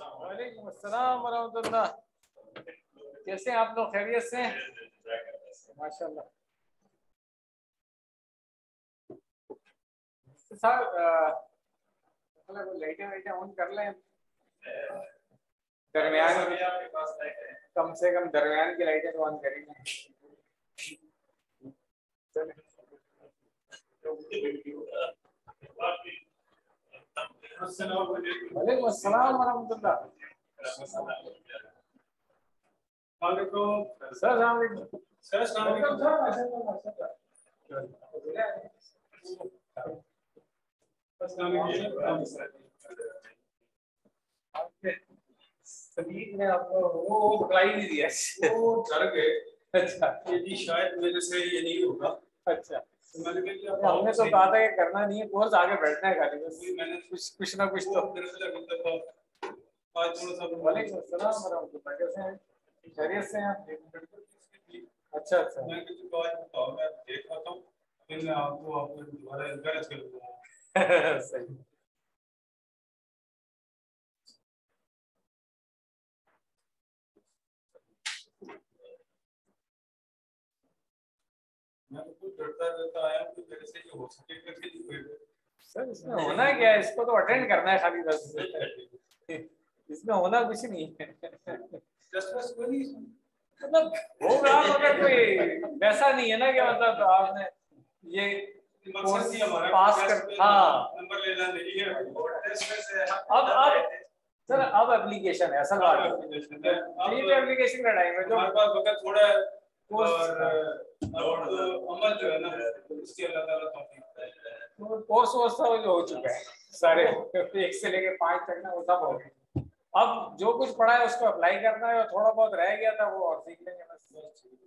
कैसे आप लोग खैरियत से माशाल्लाह तो साहब मतलब लाइटें वाइटें ऑन कर लें दरमियान कम से कम दरमियान की लाइटें तो ऑन करेंगे आपको वो रिप्लाई नहीं दिया वो डर गए अच्छा ये शायद मेरे से ये नहीं होगा अच्छा हमने तो कहा था कि करना नहीं है कोर्स आगे बैठना है खाली बस मैंने तो कुछ कुछ ना कुछ तो मतलब अच्छा अच्छा मैं आपको तो आपको दोबारा एनकरेज करूंगा सही तो सर इसमें होना क्या है इसको तो अटेंड करना है खाली बस इसमें होना कुछ नहीं मतलब होगा मगर कोई वैसा नहीं है ना कि मतलब आपने ये कोर्स पास कर हाँ नंबर लेना नहीं है अब अब सर अब एप्लीकेशन है असल बात है एप्लीकेशन का टाइम है जो थोड़ा कोर्स अमल जो है ना इसके हो चुका है सारे एक से लेके पाँच तक ना वो सब हो गए अब जो कुछ पढ़ा है उसको अप्लाई करना है और थोड़ा बहुत रह गया था वो और सीख लेंगे बस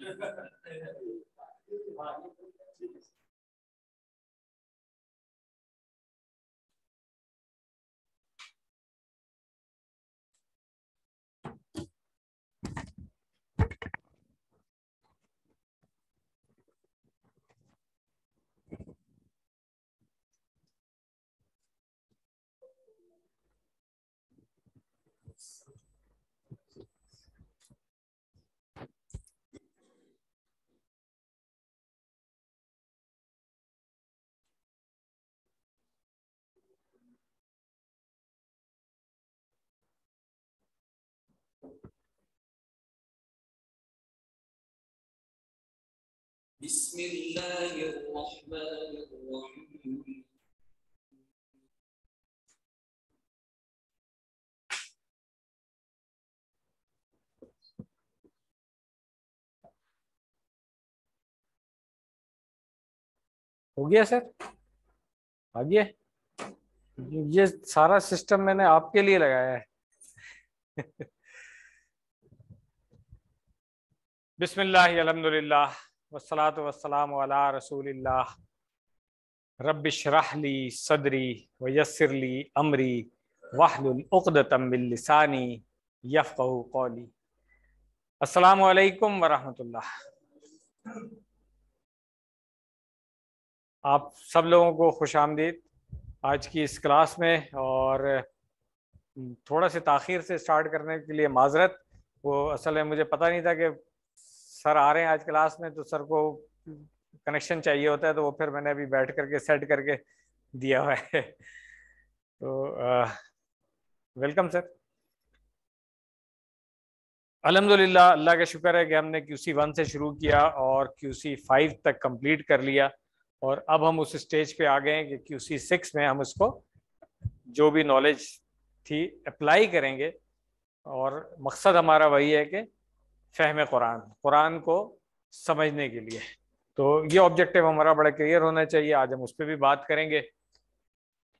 Obrigado. بسم الله الرحمن الرحيم हो गया सर आ गया ये सारा सिस्टम मैंने आपके लिए लगाया है बिस्मिल्लाह अलहमदुल्ला वसलात वसलाम वाला रसूल रबशरहली सदरी वयसरली अमरी वाहलतमिलसानी यफ़ कौली असलकम वरहमल आप सब लोगों को खुश आमदीद आज की इस क्लास में और थोड़ा से ताखिर से स्टार्ट करने के लिए माजरत वो असल में मुझे पता नहीं था कि सर आ रहे हैं आज क्लास में तो सर को कनेक्शन चाहिए होता है तो वो फिर मैंने अभी बैठ करके सेट करके दिया हुआ है तो वेलकम सर अलहमदिल्ला अल्लाह का शुक्र है कि हमने क्यू सी वन से शुरू किया और क्यू सी फाइव तक कंप्लीट कर लिया और अब हम उस स्टेज पे आ गए हैं कि क्यू सी सिक्स में हम उसको जो भी नॉलेज थी अप्लाई करेंगे और मकसद हमारा वही है कि फहम कुरान कुरान को समझने के लिए तो ये ऑब्जेक्टिव हमारा बड़ा क्लियर होना चाहिए आज हम उस पर भी बात करेंगे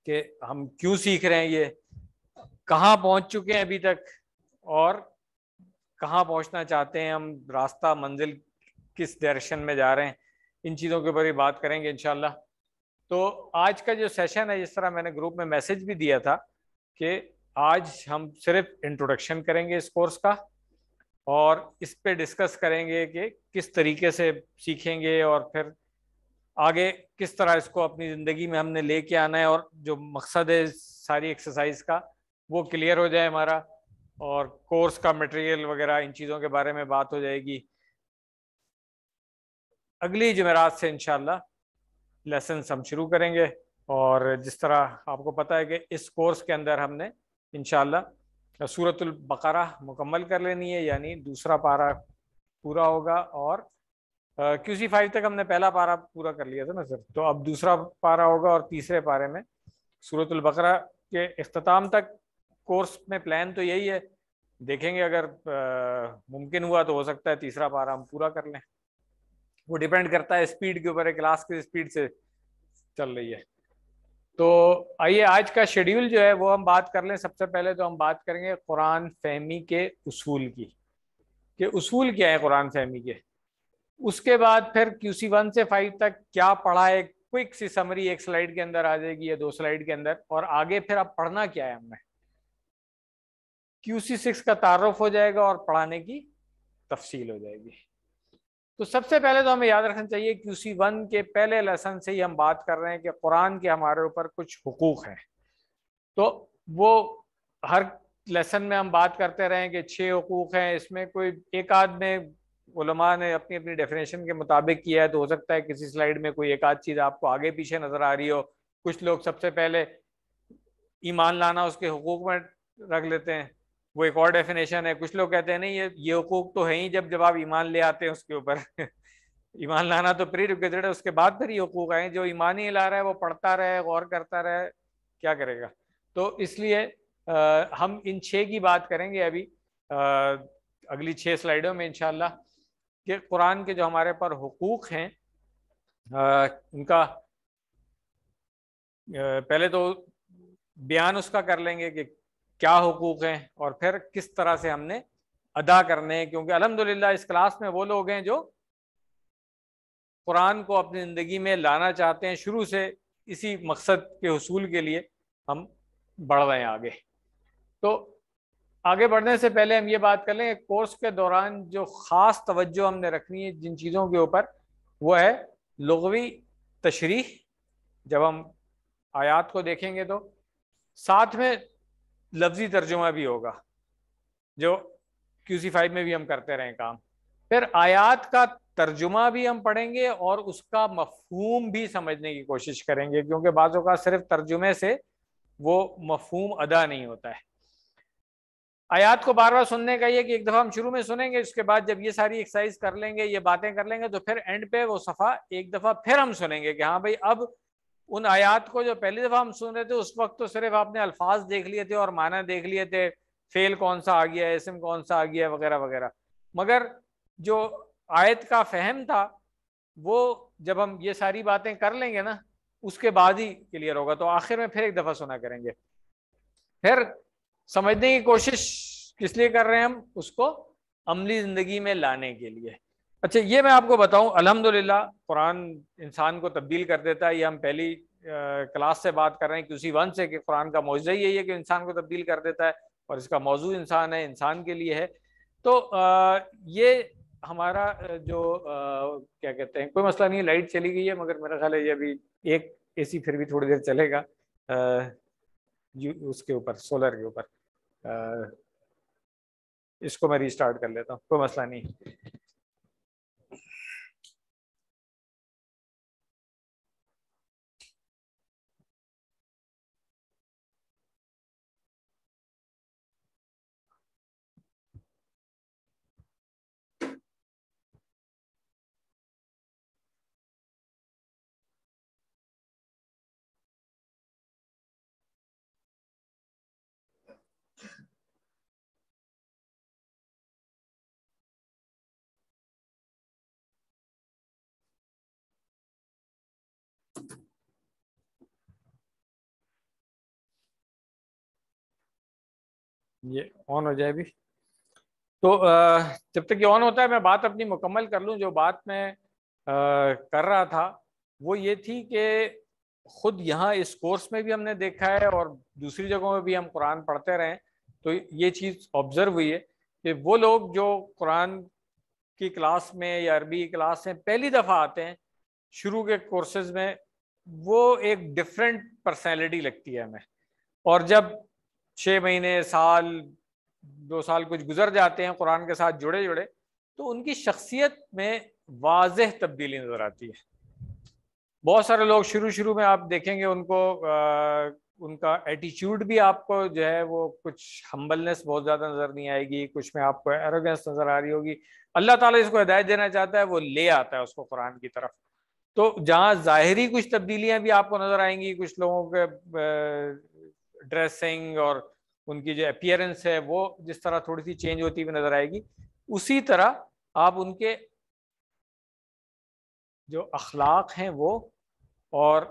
कि हम क्यों सीख रहे हैं ये कहाँ पहुँच चुके हैं अभी तक और कहाँ पहुँचना चाहते हैं हम रास्ता मंजिल किस डायरेक्शन में जा रहे हैं इन चीज़ों के ऊपर ही बात करेंगे इन तो आज का जो सेशन है जिस तरह मैंने ग्रुप में मैसेज भी दिया था कि आज हम सिर्फ इंट्रोडक्शन करेंगे इस कोर्स का और इस पे डिस्कस करेंगे कि किस तरीके से सीखेंगे और फिर आगे किस तरह इसको अपनी ज़िंदगी में हमने लेके आना है और जो मकसद है सारी एक्सरसाइज का वो क्लियर हो जाए हमारा और कोर्स का मटेरियल वगैरह इन चीज़ों के बारे में बात हो जाएगी अगली जमेरात से इनशाला लेसन हम शुरू करेंगे और जिस तरह आपको पता है कि इस कोर्स के अंदर हमने इनशाला सूरतुल बकरा मुकम्मल कर लेनी है यानी दूसरा पारा पूरा होगा और क्यू सी फाइव तक हमने पहला पारा पूरा कर लिया था ना सर तो अब दूसरा पारा होगा और तीसरे पारे में सूरतुल बकरा के अख्ताम तक कोर्स में प्लान तो यही है देखेंगे अगर मुमकिन हुआ तो हो सकता है तीसरा पारा हम पूरा कर लें वो डिपेंड करता है स्पीड के ऊपर क्लास की स्पीड से चल रही है तो आइए आज का शेड्यूल जो है वो हम बात कर लें सबसे पहले तो हम बात करेंगे कुरान फहमी के उसूल की कि उसूल क्या है कुरान फहमी के उसके बाद फिर क्यू सी वन से फाइव तक क्या पढ़ा है क्विक सी समरी एक स्लाइड के अंदर आ जाएगी या दो स्लाइड के अंदर और आगे फिर अब पढ़ना क्या है हमें क्यू सी सिक्स का तारफ हो जाएगा और पढ़ाने की तफसील हो जाएगी तो सबसे पहले तो हमें याद रखना चाहिए क्यूसी वन के पहले लेसन से ही हम बात कर रहे हैं कि कुरान के हमारे ऊपर कुछ हकूक़ हैं तो वो हर लेसन में हम बात करते रहे कि छः हकूक़ हैं इसमें कोई एक आध में उलमा ने अपनी अपनी डेफिनेशन के मुताबिक किया है तो हो सकता है किसी स्लाइड में कोई एक आध चीज़ आपको आगे पीछे नज़र आ रही हो कुछ लोग सबसे पहले ईमान लाना उसके हकूक़ में रख लेते हैं वो एक और डेफिनेशन है कुछ लोग कहते हैं नहीं ये ये हकूक तो है ही जब जब आप ईमान ले आते हैं उसके ऊपर ईमान लाना तो प्री रिक्वेटेड है उसके बाद फिर ये हकूक आए जो ईमान ही ला रहा है वो पढ़ता रहे गौर करता रहे क्या करेगा तो इसलिए आ, हम इन छः की बात करेंगे अभी आ, अगली छः स्लाइडों में इनशाला कि कुरान के जो हमारे पर हकूक़ हैं आ, उनका आ, पहले तो बयान उसका कर लेंगे कि क्या हकूक़ हैं और फिर किस तरह से हमने अदा करने हैं क्योंकि अलहमदिल्ला इस क्लास में वो लोग हैं जो कुरान को अपनी ज़िंदगी में लाना चाहते हैं शुरू से इसी मकसद के हसूल के लिए हम बढ़ रहे हैं आगे तो आगे बढ़ने से पहले हम ये बात कर लें कोर्स के दौरान जो ख़ास तवज्जो हमने रखनी है जिन चीज़ों के ऊपर वो है लगवी तशरी जब हम आयात को देखेंगे तो साथ में लफ्जी तर्जुमा भी होगा जो क्यूसी फाइव में भी हम करते रहे काम फिर आयात का तर्जुमा भी हम पढ़ेंगे और उसका मफहूम भी समझने की कोशिश करेंगे क्योंकि बाज़ों का सिर्फ तर्जुमे से वो मफहूम अदा नहीं होता है आयात को बार बार सुनने का ये कि एक दफ़ा हम शुरू में सुनेंगे उसके बाद जब ये सारी एक्सरसाइज कर लेंगे ये बातें कर लेंगे तो फिर एंड पे वो सफ़ा एक दफ़ा फिर हम सुनेंगे कि हाँ भाई अब उन आयात को जो पहली दफ़ा हम सुन रहे थे उस वक्त तो सिर्फ आपने अल्फाज देख लिए थे और माना देख लिए थे फेल कौन सा आ गया इसम कौन सा आ गया वगैरह वगैरह मगर जो आयत का फहम था वो जब हम ये सारी बातें कर लेंगे ना उसके बाद ही क्लियर होगा तो आखिर में फिर एक दफ़ा सुना करेंगे फिर समझने की कोशिश किस लिए कर रहे हैं हम उसको अमली ज़िंदगी में लाने के लिए अच्छा ये मैं आपको बताऊं अल्हम्दुलिल्लाह कुरान इंसान को तब्दील कर देता है ये हम पहली क्लास से बात कर रहे हैं उसी वन से कि कुरान का मुआवजा ही यही है कि इंसान को तब्दील कर देता है और इसका मौजू इंसान है इंसान के लिए है तो आ, ये हमारा जो आ, क्या कहते हैं कोई मसला नहीं लाइट चली गई है मगर मेरा ख्याल है ये अभी एक ए फिर भी थोड़ी देर चलेगा आ, उसके ऊपर सोलर के ऊपर इसको मैं रिस्टार्ट कर लेता हूँ कोई मसला नहीं ये ऑन हो जाए भी तो जब तक ये ऑन होता है मैं बात अपनी मुकम्मल कर लूँ जो बात मैं कर रहा था वो ये थी कि खुद यहाँ इस कोर्स में भी हमने देखा है और दूसरी जगहों में भी हम कुरान पढ़ते रहें तो ये चीज़ ऑब्जर्व हुई है कि वो लोग जो कुरान की क्लास में या अरबी की क्लास में पहली दफ़ा आते हैं शुरू के कोर्सेज में वो एक डिफरेंट पर्सनैलिटी लगती है हमें और जब छः महीने साल दो साल कुछ गुजर जाते हैं कुरान के साथ जुड़े जुड़े तो उनकी शख्सियत में वाज तब्दीली नज़र आती है बहुत सारे लोग शुरू शुरू में आप देखेंगे उनको आ, उनका एटीट्यूड भी आपको जो है वो कुछ हम्बलनेस बहुत ज़्यादा नज़र नहीं आएगी कुछ में आपको एरोगेंस नज़र आ रही होगी अल्लाह ताला इसको हिदायत देना चाहता है वो ले आता है उसको कुरान की तरफ तो जहाँ ज़ाहरी कुछ तब्दीलियाँ भी आपको नज़र आएंगी कुछ लोगों के ड्रेसिंग और उनकी जो अपियरेंस है वो जिस तरह थोड़ी सी चेंज होती हुई नजर आएगी उसी तरह आप उनके जो अखलाक हैं वो और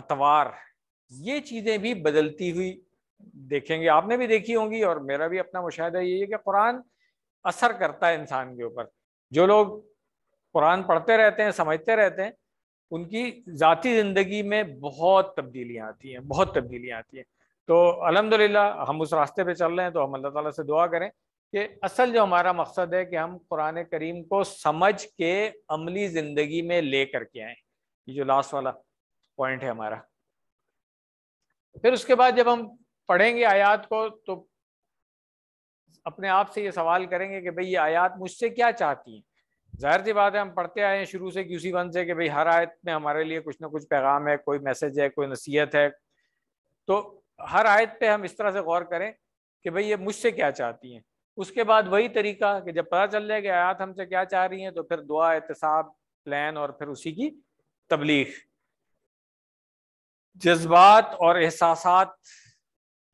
अतवार ये चीज़ें भी बदलती हुई देखेंगे आपने भी देखी होंगी और मेरा भी अपना मुशाह यही है कि कुरान असर करता है इंसान के ऊपर जो लोग कुरान पढ़ते रहते हैं समझते रहते हैं उनकी ज़ाती ज़िंदगी में बहुत तब्दीलियाँ आती हैं बहुत तब्दीलियाँ आती हैं तो अलहमदिल्ला हम उस रास्ते पे चल रहे हैं तो हम अल्लाह ताला से दुआ करें कि असल जो हमारा मकसद है कि हम कुरान करीम को समझ के अमली ज़िंदगी में ले करके आए ये जो लास्ट वाला पॉइंट है हमारा फिर उसके बाद जब हम पढ़ेंगे आयात को तो अपने आप से ये सवाल करेंगे कि भाई ये आयात मुझसे क्या चाहती हैं जाहिर सी बात है हम पढ़ते आए हैं शुरू से उसी वन से कि भाई हर आयत में हमारे लिए कुछ ना कुछ पैगाम है कोई मैसेज है कोई नसीहत है तो हर आयत पे हम इस तरह से गौर करें कि भाई ये मुझसे क्या चाहती हैं उसके बाद वही तरीका कि जब पता चल जाए कि आयात हमसे क्या चाह रही हैं तो फिर दुआ एहतसाब प्लान और फिर उसी की तबलीग जज्बात और एहसास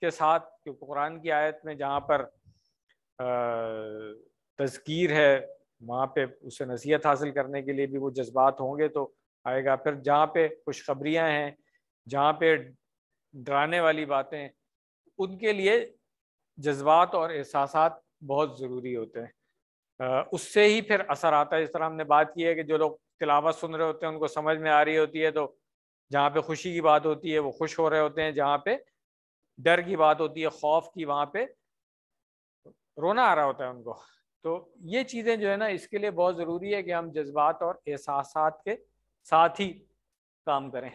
के साथ क्योंकि कुरान की आयत में जहाँ पर तस्कीर है वहाँ पे उसे नसीहत हासिल करने के लिए भी वो जज्बात होंगे तो आएगा फिर जहाँ पे खुशखबरियाँ हैं जहाँ पे डराने वाली बातें उनके लिए जज्बात और एहसास बहुत ज़रूरी होते हैं उससे ही फिर असर आता है जिस तरह हमने बात की है कि जो लोग तिलावत सुन रहे होते हैं उनको समझ में आ रही होती है तो जहाँ पे खुशी की बात होती है वो खुश हो रहे होते हैं जहाँ पे डर की बात होती है खौफ की वहाँ पे रोना आ रहा होता है उनको तो ये चीज़ें जो है ना इसके लिए बहुत ज़रूरी है कि हम जज्बात और एहसास के साथ ही काम करें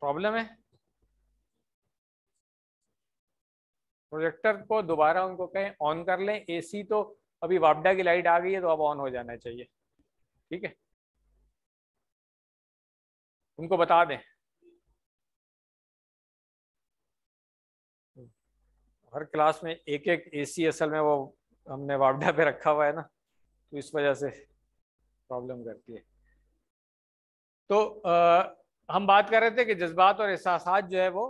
प्रॉब्लम है प्रोजेक्टर को दोबारा उनको कहें ऑन कर लें एसी तो अभी वापडा की लाइट आ गई है तो अब ऑन हो जाना चाहिए ठीक है उनको बता दें हर क्लास में एक एक एसी असल में वो हमने वापडा पे रखा हुआ है ना तो इस वजह से प्रॉब्लम करती है तो आ, हम बात कर रहे थे कि जज्बात और एहसास जो है वो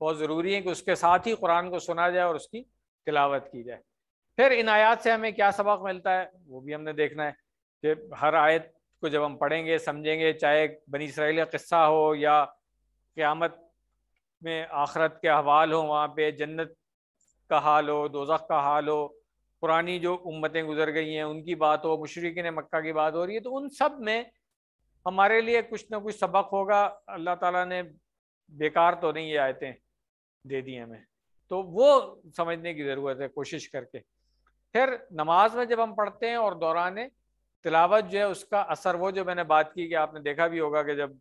बहुत ज़रूरी है कि उसके साथ ही कुरान को सुना जाए और उसकी तिलावत की जाए फिर इन आयात से हमें क्या सबक मिलता है वो भी हमने देखना है कि हर आयत को जब हम पढ़ेंगे समझेंगे चाहे बनी इसराइल का किस्सा हो या क़्यामत में आखरत के अहवाल हो वहाँ पे जन्नत का हाल हो दोजख का हाल हो पुरानी जो उम्मतें गुजर गई हैं उनकी बात हो मशरक़ ने मक्का की बात हो रही है तो उन सब में हमारे लिए कुछ ना कुछ सबक होगा अल्लाह ताला ने बेकार तो नहीं ये आयतें दे दी हमें तो वो समझने की ज़रूरत है कोशिश करके फिर नमाज में जब हम पढ़ते हैं और दौरान तिलावत जो है उसका असर वो जो मैंने बात की कि आपने देखा भी होगा कि जब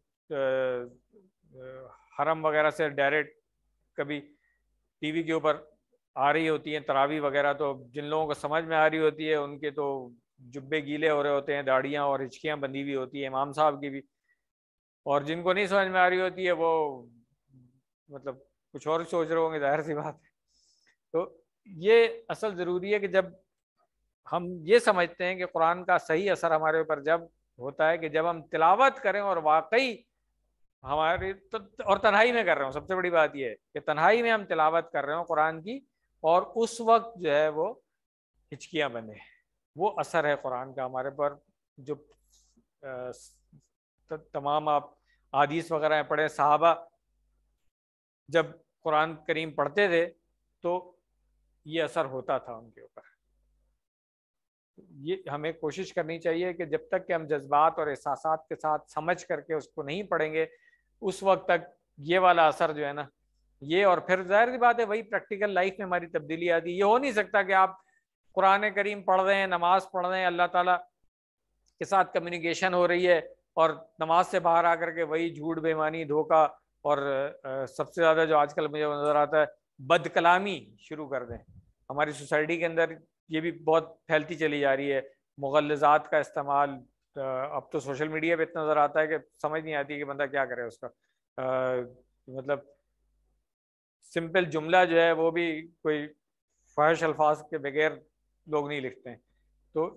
हरम वगैरह से डायरेक्ट कभी टीवी के ऊपर आ रही होती हैं तरावी वगैरह तो जिन लोगों को समझ में आ रही होती है उनके तो जुब्बे गीले हो रहे होते हैं दाढ़ियाँ और हिचकियाँ बंधी हुई होती है इमाम साहब की भी और जिनको नहीं समझ में आ रही होती है वो मतलब कुछ और सोच रहे होंगे जाहिर सी बात है तो ये असल ज़रूरी है कि जब हम ये समझते हैं कि कुरान का सही असर हमारे ऊपर जब होता है कि जब हम तिलावत करें और वाकई हमारे तो और तन्हाई में कर रहे हो सबसे बड़ी बात यह है कि तन्हाई में हम तिलावत कर रहे हो कुरान की और उस वक्त जो है वो हिचकियाँ बने वो असर है कुरान का हमारे पर जो तमाम आप आदीस वगैरह पढ़े साहबा जब कुरान करीम पढ़ते थे तो ये असर होता था उनके ऊपर ये हमें कोशिश करनी चाहिए कि जब तक कि हम जज्बात और एहसास के साथ समझ करके उसको नहीं पढ़ेंगे उस वक्त तक ये वाला असर जो है ना ये और फिर जाहिर सी बात है वही प्रैक्टिकल लाइफ में हमारी तब्दीली आती है ये हो नहीं सकता कि आप कुरान करीम पढ़ रहे हैं नमाज पढ़ रहे हैं अल्लाह ताला के साथ कम्युनिकेशन हो रही है और नमाज से बाहर आकर के वही झूठ बेमानी धोखा और सबसे ज़्यादा जो आजकल मुझे नज़र आता है बदकलामी शुरू कर दें हमारी सोसाइटी के अंदर ये भी बहुत फैलती चली जा रही है मुगलजात का इस्तेमाल अब तो सोशल मीडिया पर इतना नज़र आता है कि समझ नहीं आती कि बंदा क्या करे उसका आ, मतलब सिंपल जुमला जो है वो भी कोई फहश अल्फाज के बगैर लोग नहीं लिखते हैं तो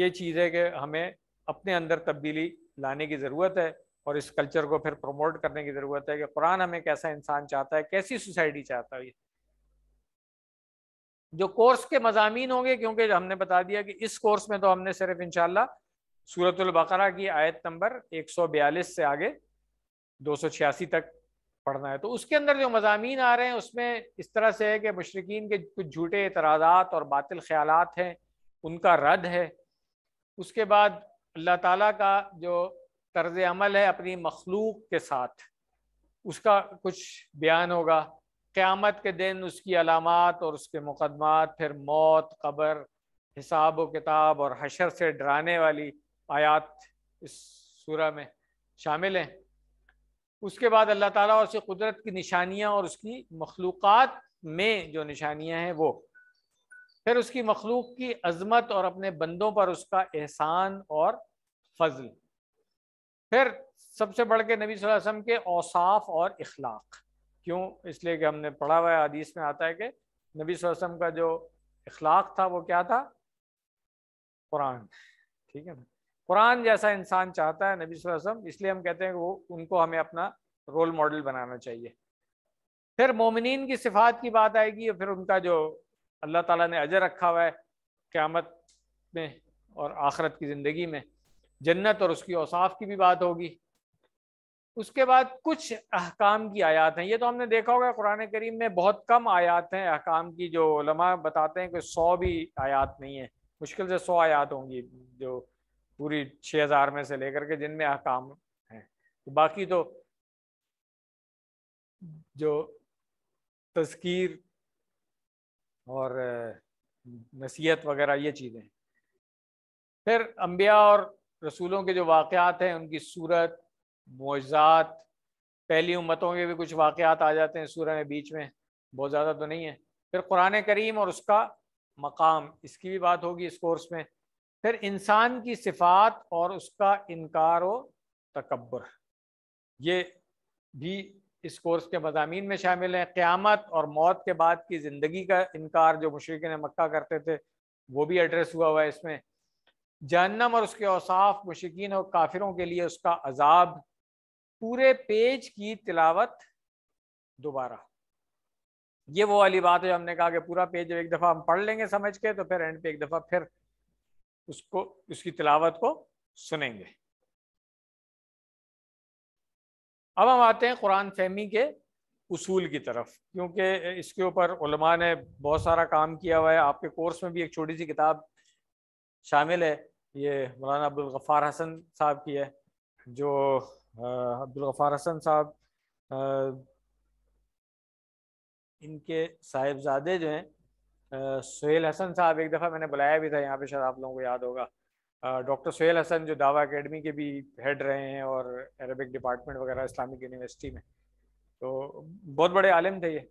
ये चीज़ है कि हमें अपने अंदर तब्दीली लाने की ज़रूरत है और इस कल्चर को फिर प्रमोट करने की ज़रूरत है कि कुरान हमें कैसा इंसान चाहता है कैसी सोसाइटी चाहता है जो कोर्स के मजामी होंगे क्योंकि हमने बता दिया कि इस कोर्स में तो हमने सिर्फ इनशाला सूरतुल बकरा की आयत नंबर 142 से आगे 286 तक पढ़ना है तो उसके अंदर जो मजामी आ रहे हैं उसमें इस तरह से है कि मशरकिन के कुछ झूठे इतराज़ात और बातिल ख्याल हैं उनका रद्द है उसके बाद अल्लाह ताला का जो तर्ज अमल है अपनी मखलूक के साथ उसका कुछ बयान होगा क़्यामत के दिन उसकी अलामत और उसके मुकदमात फिर मौत कबर हिसाब व किताब और हशर से डराने वाली आयात इस शुरा में शामिल हैं उसके बाद अल्लाह ताला और उसकी कुदरत की निशानियाँ और उसकी मखलूक़ में जो निशानियाँ हैं वो फिर उसकी मखलूक की अजमत और अपने बंदों पर उसका एहसान और फजल फिर सबसे बढ़ के नबी वसम के औसाफ और इखलाक क्यों इसलिए कि हमने पढ़ा हुआ है आदीस में आता है कि नबी वसम का जो इखलाक था वो क्या था कुरान ठीक है ना कुरान जैसा इंसान चाहता है नबी वसम इसलिए हम कहते हैं कि वो उनको हमें अपना रोल मॉडल बनाना चाहिए फिर मोमिन की सिफात की बात आएगी और फिर उनका जो अल्लाह ताला ने अजर रखा हुआ है क़्यामत में और आखरत की ज़िंदगी में जन्नत और उसकी औसाफ की भी बात होगी उसके बाद कुछ अहकाम की आयात हैं ये तो हमने देखा होगा कुरान करीम में बहुत कम आयात हैं अहकाम की जो लमा बताते हैं कि सौ भी आयात नहीं है मुश्किल से सौ आयात होंगी जो पूरी छः हज़ार में से लेकर के जिनमें अहकाम है तो बाकी तो जो तस्कीर और नसीहत वगैरह ये चीज़ें फिर अम्बिया और रसूलों के जो वाक़ात हैं उनकी सूरत मोजात पहली उम्मतों के भी कुछ वाक़ात आ जाते हैं सूरह में बीच में बहुत ज़्यादा तो नहीं है फिर कुरान करीम और उसका मकाम इसकी भी बात होगी इस कोर्स में फिर इंसान की सिफात और उसका इनकार व तकबर ये भी इस कोर्स के मजामी में शामिल हैं क़्यामत और मौत के बाद की ज़िंदगी का इनकार जो मशरक़ मक्का करते थे वो भी एड्रेस हुआ हुआ है इसमें जहन्नम और उसके औसाफ मशरकिन और काफिरों के लिए उसका अजाब पूरे पेज की तिलावत दोबारा ये वो वाली बात है जो हमने कहा कि पूरा पेज एक दफ़ा हम पढ़ लेंगे समझ के तो फिर एंड पे एक दफ़ा फिर उसको उसकी तिलावत को सुनेंगे अब हम आते हैं कुरान फहमी के उसूल की तरफ क्योंकि इसके ऊपर ने बहुत सारा काम किया हुआ है आपके कोर्स में भी एक छोटी सी किताब शामिल है ये मौलाना अब्दुल गफ़ार हसन साहब की है जो अब्दुल गफ़ार हसन साहब इनके साहिबजादे जो हैं सुहेल हसन साहब एक दफ़ा मैंने बुलाया भी था यहाँ पे शायद आप लोगों को याद होगा डॉक्टर सुहेल हसन जो दावा एकेडमी के भी हेड रहे हैं और अरबिक डिपार्टमेंट वगैरह इस्लामिक यूनिवर्सिटी में तो बहुत बड़े आलम थे ये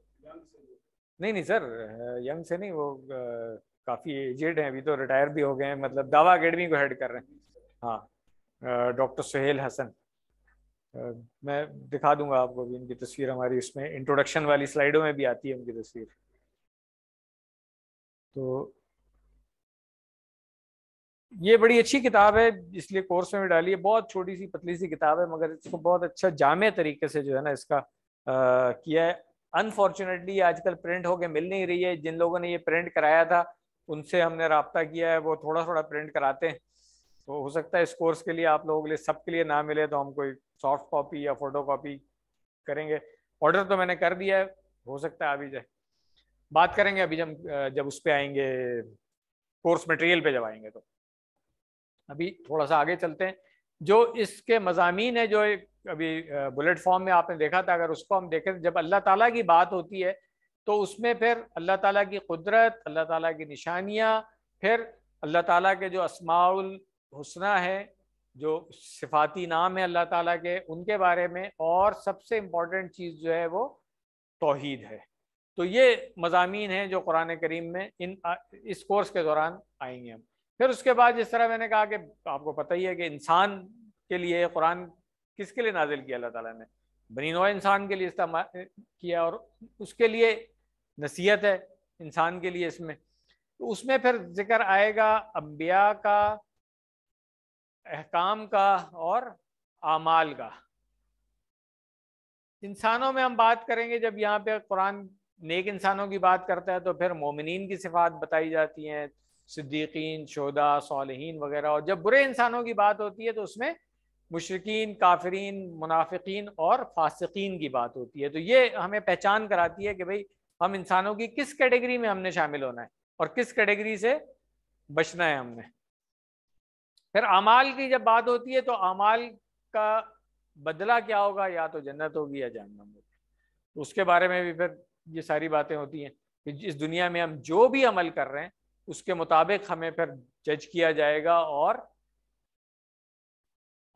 नहीं नहीं सर यंग से नहीं वो काफ़ी एजेड हैं अभी तो रिटायर भी हो गए हैं मतलब दावा अकेडमी को हेड कर रहे हैं हाँ डॉक्टर सुहेल हसन मैं दिखा दूंगा आपको भी इनकी तस्वीर हमारी उसमें इंट्रोडक्शन वाली स्लाइडों में भी आती है उनकी तस्वीर तो ये बड़ी अच्छी किताब है इसलिए कोर्स में भी डाली है बहुत छोटी सी पतली सी किताब है मगर इसको बहुत अच्छा जामे तरीके से जो है ना इसका आ, किया है अनफॉर्चुनेटली आजकल प्रिंट होके मिल नहीं रही है जिन लोगों ने ये प्रिंट कराया था उनसे हमने रबता किया है वो थोड़ा थोड़ा प्रिंट कराते हैं तो हो सकता है इस कोर्स के लिए आप लोगों के लिए सबके लिए ना मिले तो हम कोई सॉफ्ट कॉपी या फोटो कॉपी करेंगे ऑर्डर तो मैंने कर दिया है हो सकता है आ भी जाए बात करेंगे अभी जब जब उस पर आएंगे कोर्स मटेरियल पे जब आएंगे तो अभी थोड़ा सा आगे चलते हैं जो इसके मजामी है जो एक अभी बुलेट फॉर्म में आपने देखा था अगर उसको हम देखें जब अल्लाह ताला की बात होती है तो उसमें फिर अल्लाह ताला की कुदरत अल्लाह ताला की निशानियाँ फिर अल्लाह ताला के जो असमाउल हुसना है जो सिफाती नाम है अल्लाह ताला के उनके बारे में और सबसे इम्पॉर्टेंट चीज़ जो है वो तोहद है तो ये मजामी हैं जो कुरान करीम में इन इस कोर्स के दौरान आएंगे हम फिर उसके बाद जिस तरह मैंने कहा कि आपको पता ही है कि इंसान के लिए कुरान किसके लिए नाजिल किया अल्लाह ताला ने बनी नौ इंसान के लिए इस्तेमाल किया और उसके लिए नसीहत है इंसान के लिए इसमें तो उसमें फिर जिक्र आएगा अम्बिया का अहकाम का और आमाल का इंसानों में हम बात करेंगे जब यहाँ पे कुरान नेक इंसानों की बात करता है तो फिर मोमिन की सिफात बताई जाती हैं सिद्दीकीन शोदा सालहीन वगैरह और जब बुरे इंसानों की बात होती है तो उसमें मुशरकिन काफरीन मुनाफिकीन और फासकीन की बात होती है तो ये हमें पहचान कराती है कि भाई हम इंसानों की किस कैटेगरी में हमने शामिल होना है और किस कैटेगरी से बचना है हमने फिर अमाल की जब बात होती है तो अमाल का बदला क्या होगा या तो जन्नत होगी या जहनम होगी उसके बारे में भी फिर ये सारी बातें होती हैं कि इस दुनिया में हम जो भी अमल कर रहे हैं उसके मुताबिक हमें फिर जज किया जाएगा और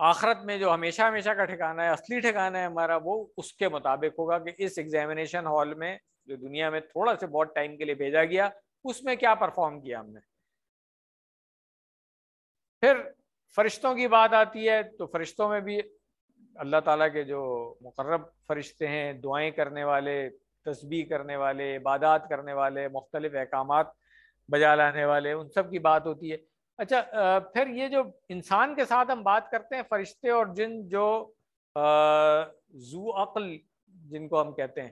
आखरत में जो हमेशा हमेशा का ठिकाना है असली ठिकाना है हमारा वो उसके मुताबिक होगा कि इस एग्जामिनेशन हॉल में जो दुनिया में थोड़ा से बहुत टाइम के लिए भेजा गया उसमें क्या परफॉर्म किया हमने फिर फरिश्तों की बात आती है तो फरिश्तों में भी अल्लाह ताला के जो मुकर्रब फरिश्ते हैं दुआएं करने वाले तस्बी करने वाले इबादत करने वाले मुख्तलिफ अहकाम बजा लाने वाले उन सब की बात होती है अच्छा फिर ये जो इंसान के साथ हम बात करते हैं फरिश्ते और जिन जो जू अक्ल जिनको हम कहते हैं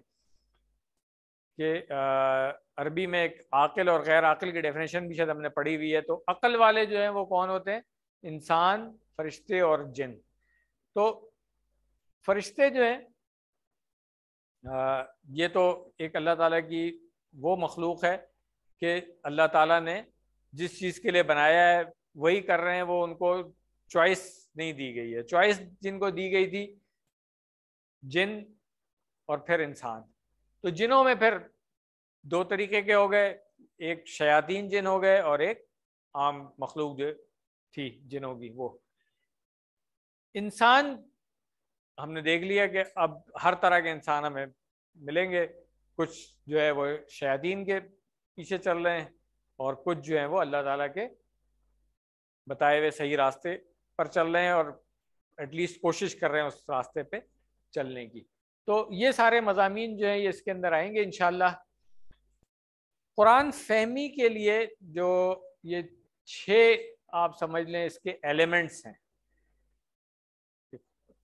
कि अरबी में एक आकल और गैर आकल की डेफिनेशन भी शायद हमने पढ़ी हुई है तो अकल वाले जो हैं वो कौन होते हैं इंसान फरिश्ते और जिन तो फरिश्ते जो हैं आ, ये तो एक अल्लाह ताला की वो मखलूक है कि अल्लाह ताला ने जिस चीज़ के लिए बनाया है वही कर रहे हैं वो उनको चॉइस नहीं दी गई है चॉइस जिनको दी गई थी जिन और फिर इंसान तो जिनों में फिर दो तरीके के हो गए एक शयातीन जिन हो गए और एक आम मखलूक जो थी जिनों की वो इंसान हमने देख लिया कि अब हर तरह के इंसान हमें मिलेंगे कुछ जो है वो शायदीन के पीछे चल रहे हैं और कुछ जो है वो अल्लाह ताला के बताए हुए सही रास्ते पर चल रहे हैं और एटलीस्ट कोशिश कर रहे हैं उस रास्ते पे चलने की तो ये सारे मजामी जो है ये इसके अंदर आएंगे इन कुरान फहमी के लिए जो ये छः आप समझ लें इसके एलिमेंट्स हैं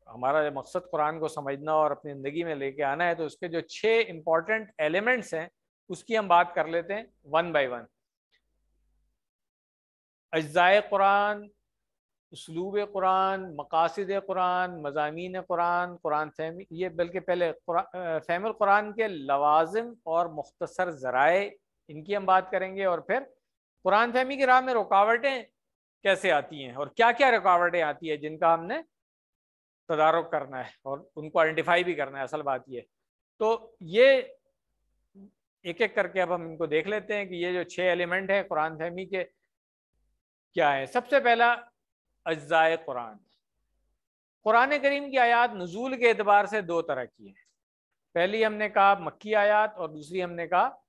हमारा मकसद कुरान को समझना और अपनी ज़िंदगी में लेके आना है तो उसके जो छः इम्पॉर्टेंट एलिमेंट्स हैं उसकी हम बात कर लेते हैं वन बाय वन अज्ज़ाए कुरान उसलूब कुरान मकासद कुरान मजामी कुरान कुरान फहमी ये बल्कि पहले फहम कुरान के लवाजम और मुख्तसर ज़राए इनकी हम बात करेंगे और फिर कुरान फहमी की राह में रुकावटें कैसे आती हैं और क्या क्या रुकावटें आती है जिनका हमने तदारक करना है और उनको आइडेंटिफाई भी करना है असल बात ये तो ये एक एक करके अब हम इनको देख लेते हैं कि ये जो छह एलिमेंट हैं कुरान फहमी के क्या है सबसे पहला अज्जाए कुरान कुरान करीम की आयात नजूल के अतबार से दो तरह की है पहली हमने कहा मक्की आयात और दूसरी हमने कहा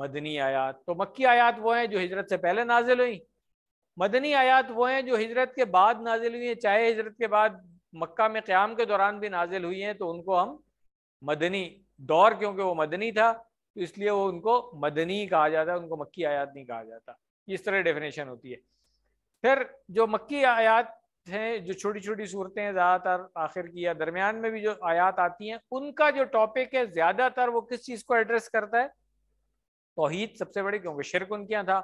मदनी आयात तो मक्की आयात वो हैं जो हिजरत से पहले नाजिल हुई मदनी आयात वो हैं जो हिजरत के बाद नाजिल हुई हैं चाहे हिजरत के बाद मक्का में क़्याम के दौरान भी नाजिल हुई हैं तो उनको हम मदनी दौर क्योंकि वो मदनी था तो इसलिए वो उनको मदनी कहा जाता है उनको मक्की आयात नहीं कहा जाता इस तरह डेफिनेशन होती है फिर जो मक्की आयात हैं जो छोटी छोटी सूरतें हैं ज़्यादातर आखिर की या दरमियान में भी जो आयात आती हैं उनका जो टॉपिक है ज़्यादातर वो किस चीज़ को एड्रेस करता है तोहहीद सबसे बड़ी क्योंकि शिरक उनके यहाँ था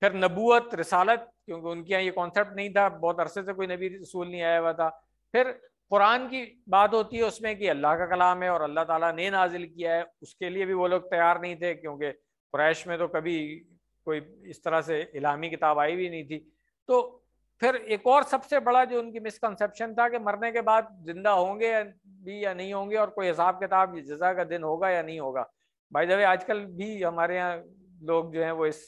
फिर नबूत रसालत क्योंकि उनके यहाँ ये कॉन्सेप्ट नहीं था बहुत अरसे से कोई नबी रसूल नहीं आया हुआ था फिर कुरान की बात होती है उसमें कि अल्लाह का कलाम है और अल्लाह ताला ने नाजिल किया है उसके लिए भी वो लोग तैयार नहीं थे क्योंकि क्रैश में तो कभी कोई इस तरह से इलामी किताब आई भी नहीं थी तो फिर एक और सबसे बड़ा जो उनकी मिसकनसेप्शन था कि मरने के बाद जिंदा होंगे या भी या नहीं होंगे और कोई हिसाब किताब जजा का दिन होगा या नहीं होगा भाई जब आजकल भी हमारे यहाँ लोग जो हैं वो इस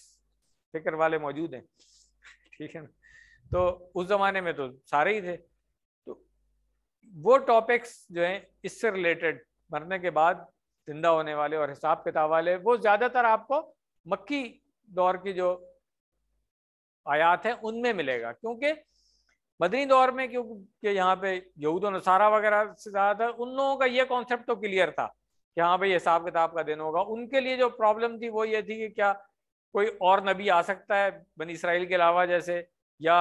फिक्र वाले मौजूद हैं ठीक है ना तो उस ज़माने में तो सारे ही थे वो टॉपिक्स जो हैं इससे रिलेटेड मरने के बाद जिंदा होने वाले और हिसाब किताब वाले वो ज़्यादातर आपको मक्की दौर की जो आयात है उनमें मिलेगा क्योंकि मदनी दौर में क्योंकि यहाँ पे यहूद नसारा वगैरह से ज़्यादा था उन लोगों का ये कॉन्सेप्ट तो क्लियर था कि हाँ भाई हिसाब किताब का दिन होगा उनके लिए जो प्रॉब्लम थी वो ये थी कि क्या कोई और नबी आ सकता है बनी इसराइल के अलावा जैसे या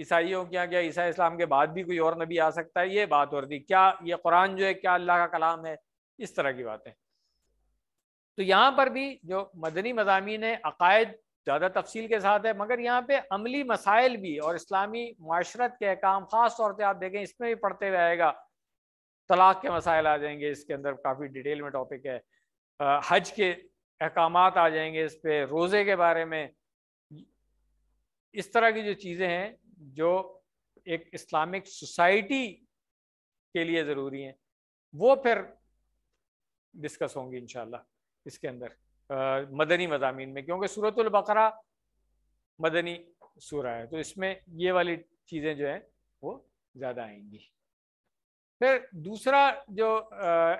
ईसाइयों यहाँ क्या ईसा इस्लाम के बाद भी कोई और नबी आ सकता है ये बात और थी क्या ये कुरान जो है क्या अल्लाह का कलाम है इस तरह की बातें तो यहाँ पर भी जो मदनी मजामी है अकायद ज़्यादा तफसील के साथ है मगर यहाँ पे अमली मसाइल भी और इस्लामी माशरत के अहकाम ख़ास तौर पर आप देखें इसमें भी पढ़ते हुए आएगा तलाक के मसाइल आ जाएंगे इसके अंदर काफ़ी डिटेल में टॉपिक है आ, हज के अहकाम आ जाएंगे इस पर रोज़े के बारे में इस तरह की जो चीज़ें हैं जो एक इस्लामिक सोसाइटी के लिए ज़रूरी हैं वो फिर डिस्कस होंगी इन इसके अंदर आ, मदनी मजामी में क्योंकि सूरतुल्बकरा मदनी सूरा है तो इसमें ये वाली चीज़ें जो हैं वो ज़्यादा आएंगी फिर दूसरा जो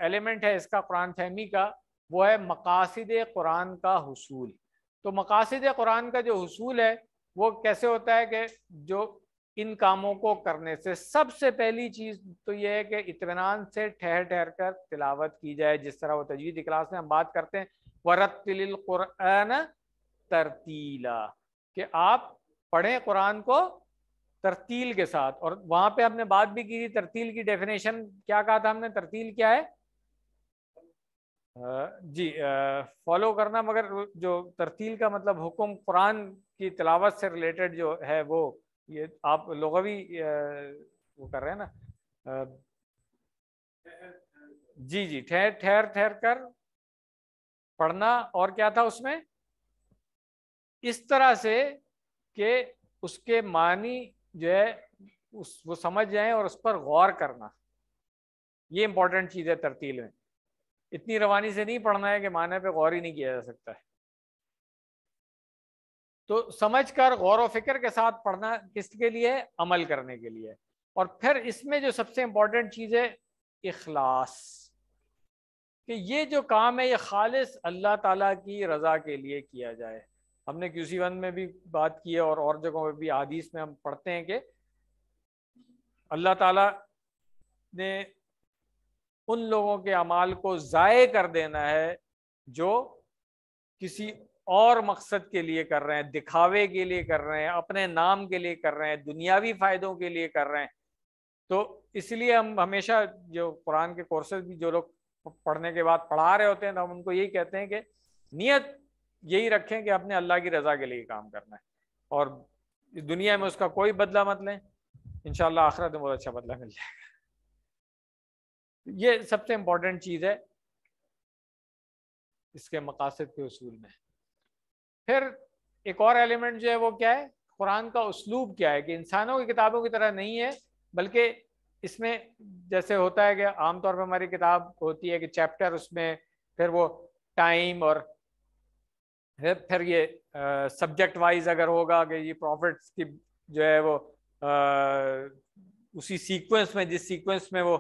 एलिमेंट है इसका कुरान फहमी का वो है मकासद कुरान का हसूल तो मकासद कुरान का जो हसूल है वो कैसे होता है कि जो इन कामों को करने से सबसे पहली चीज़ तो ये है कि इतमान से ठहर ठहर कर तिलावत की जाए जिस तरह वो तजवीज़ क्लास में हम बात करते हैं वरत तिलकुरान तरतीला कि आप पढ़ें कुरान को तरतील के साथ और वहाँ पे हमने बात भी की थी तरतील की डेफिनेशन क्या कहा था हमने तरतील क्या है जी फॉलो करना मगर जो तरतील का मतलब हुक्म कुरान की तलावत से रिलेटेड जो है वो ये आप लोग वो कर रहे हैं ना जी जी ठहर ठहर ठहर कर पढ़ना और क्या था उसमें इस तरह से कि उसके मानी जो है उस वो समझ जाए और उस पर गौर करना ये इंपॉर्टेंट चीज़ है तरतील में इतनी रवानी से नहीं पढ़ना है कि माने पे गौर ही नहीं किया जा सकता है तो समझकर गौर व फिक्र के साथ पढ़ना किसके लिए अमल करने के लिए और फिर इसमें जो सबसे इम्पोर्टेंट चीज़ है इखलास कि ये जो काम है ये खालिस अल्लाह ताला की रज़ा के लिए किया जाए हमने क्यूसी वन में भी बात की है और और जगहों में भी आदिश में हम पढ़ते हैं कि अल्लाह ताला ने उन लोगों के अमाल को ज़ाय कर देना है जो किसी और मकसद के लिए कर रहे हैं दिखावे के लिए कर रहे हैं अपने नाम के लिए कर रहे हैं दुनियावी फ़ायदों के लिए कर रहे हैं तो इसलिए हम हमेशा जो कुरान के कोर्सेज भी जो लोग पढ़ने के बाद पढ़ा रहे होते हैं तो हम उनको यही कहते हैं कि नीयत यही रखें कि अपने अल्लाह की रज़ा के लिए काम करना है और इस दुनिया में उसका कोई बदला मत लें इन आखिरत में बहुत अच्छा बदला मिल जाएगा ये सबसे इम्पोर्टेंट चीज़ है इसके मकासद के असूल में फिर एक और एलिमेंट जो है वो क्या है कुरान का उसलूब क्या है कि इंसानों की किताबों की तरह नहीं है बल्कि इसमें जैसे होता है कि आमतौर पर हमारी किताब होती है कि चैप्टर उसमें फिर वो टाइम और फिर ये सब्जेक्ट वाइज अगर होगा कि ये प्रॉफिट्स की जो है वो आ, उसी सीक्वेंस में जिस सीक्वेंस में वो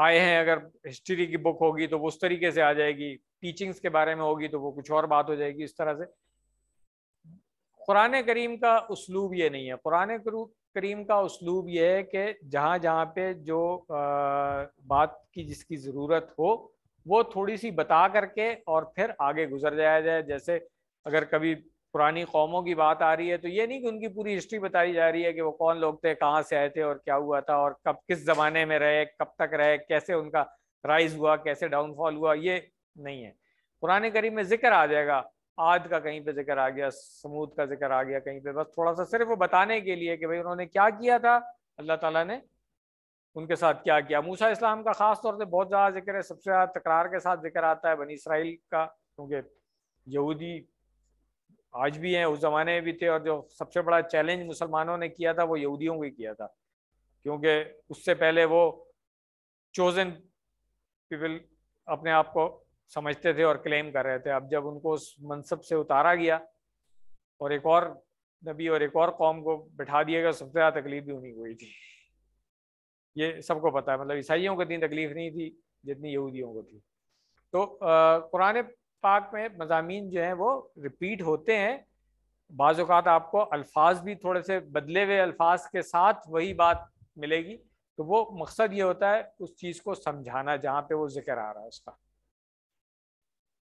आए हैं अगर हिस्ट्री की बुक होगी तो वो उस तरीके से आ जाएगी टीचिंग्स के बारे में होगी तो वो कुछ और बात हो जाएगी इस तरह से कुरान करीम का उसलूब ये नहीं है कुरान करीम का उसलूब ये है कि जहाँ जहाँ पे जो आ, बात की जिसकी ज़रूरत हो वो थोड़ी सी बता करके और फिर आगे गुजर जाया जाए जैसे अगर कभी पुरानी कौमों की बात आ रही है तो ये नहीं कि उनकी पूरी हिस्ट्री बताई जा रही है कि वो कौन लोग थे कहाँ से आए थे और क्या हुआ था और कब किस ज़माने में रहे कब तक रहे कैसे उनका राइज हुआ कैसे डाउनफॉल हुआ ये नहीं है कुरान करीम में जिक्र आ जाएगा आद का कहीं पे जिक्र आ गया समूद का जिक्र आ गया कहीं पे बस थोड़ा सा सिर्फ वो बताने के लिए कि भाई उन्होंने क्या किया था अल्लाह ताला ने उनके साथ क्या किया मूसा इस्लाम का खास तौर से बहुत ज़्यादा जिक्र है सबसे ज़्यादा तकरार के साथ जिक्र आता है बनी इसराइल का क्योंकि यहूदी आज भी हैं उस ज़माने में भी थे और जो सबसे बड़ा चैलेंज मुसलमानों ने किया था वो यहूदियों को किया था क्योंकि उससे पहले वो चोजन पीपल अपने आप को समझते थे और क्लेम कर रहे थे अब जब उनको उस मनसब से उतारा गया और एक और नबी और एक और कौम को बैठा दिया गया सबसे ज़्यादा तकलीफ भी उन्हीं को हुई थी ये सबको पता है मतलब ईसाइयों को इतनी तकलीफ नहीं थी जितनी यहूदियों को थी तो कुरान पाक में मजामी जो हैं वो रिपीट होते हैं बाज़ात आपको अल्फाज भी थोड़े से बदले हुए अल्फाज के साथ वही बात मिलेगी तो वो मकसद ये होता है उस चीज़ को समझाना जहाँ पे वो जिक्र आ रहा है उसका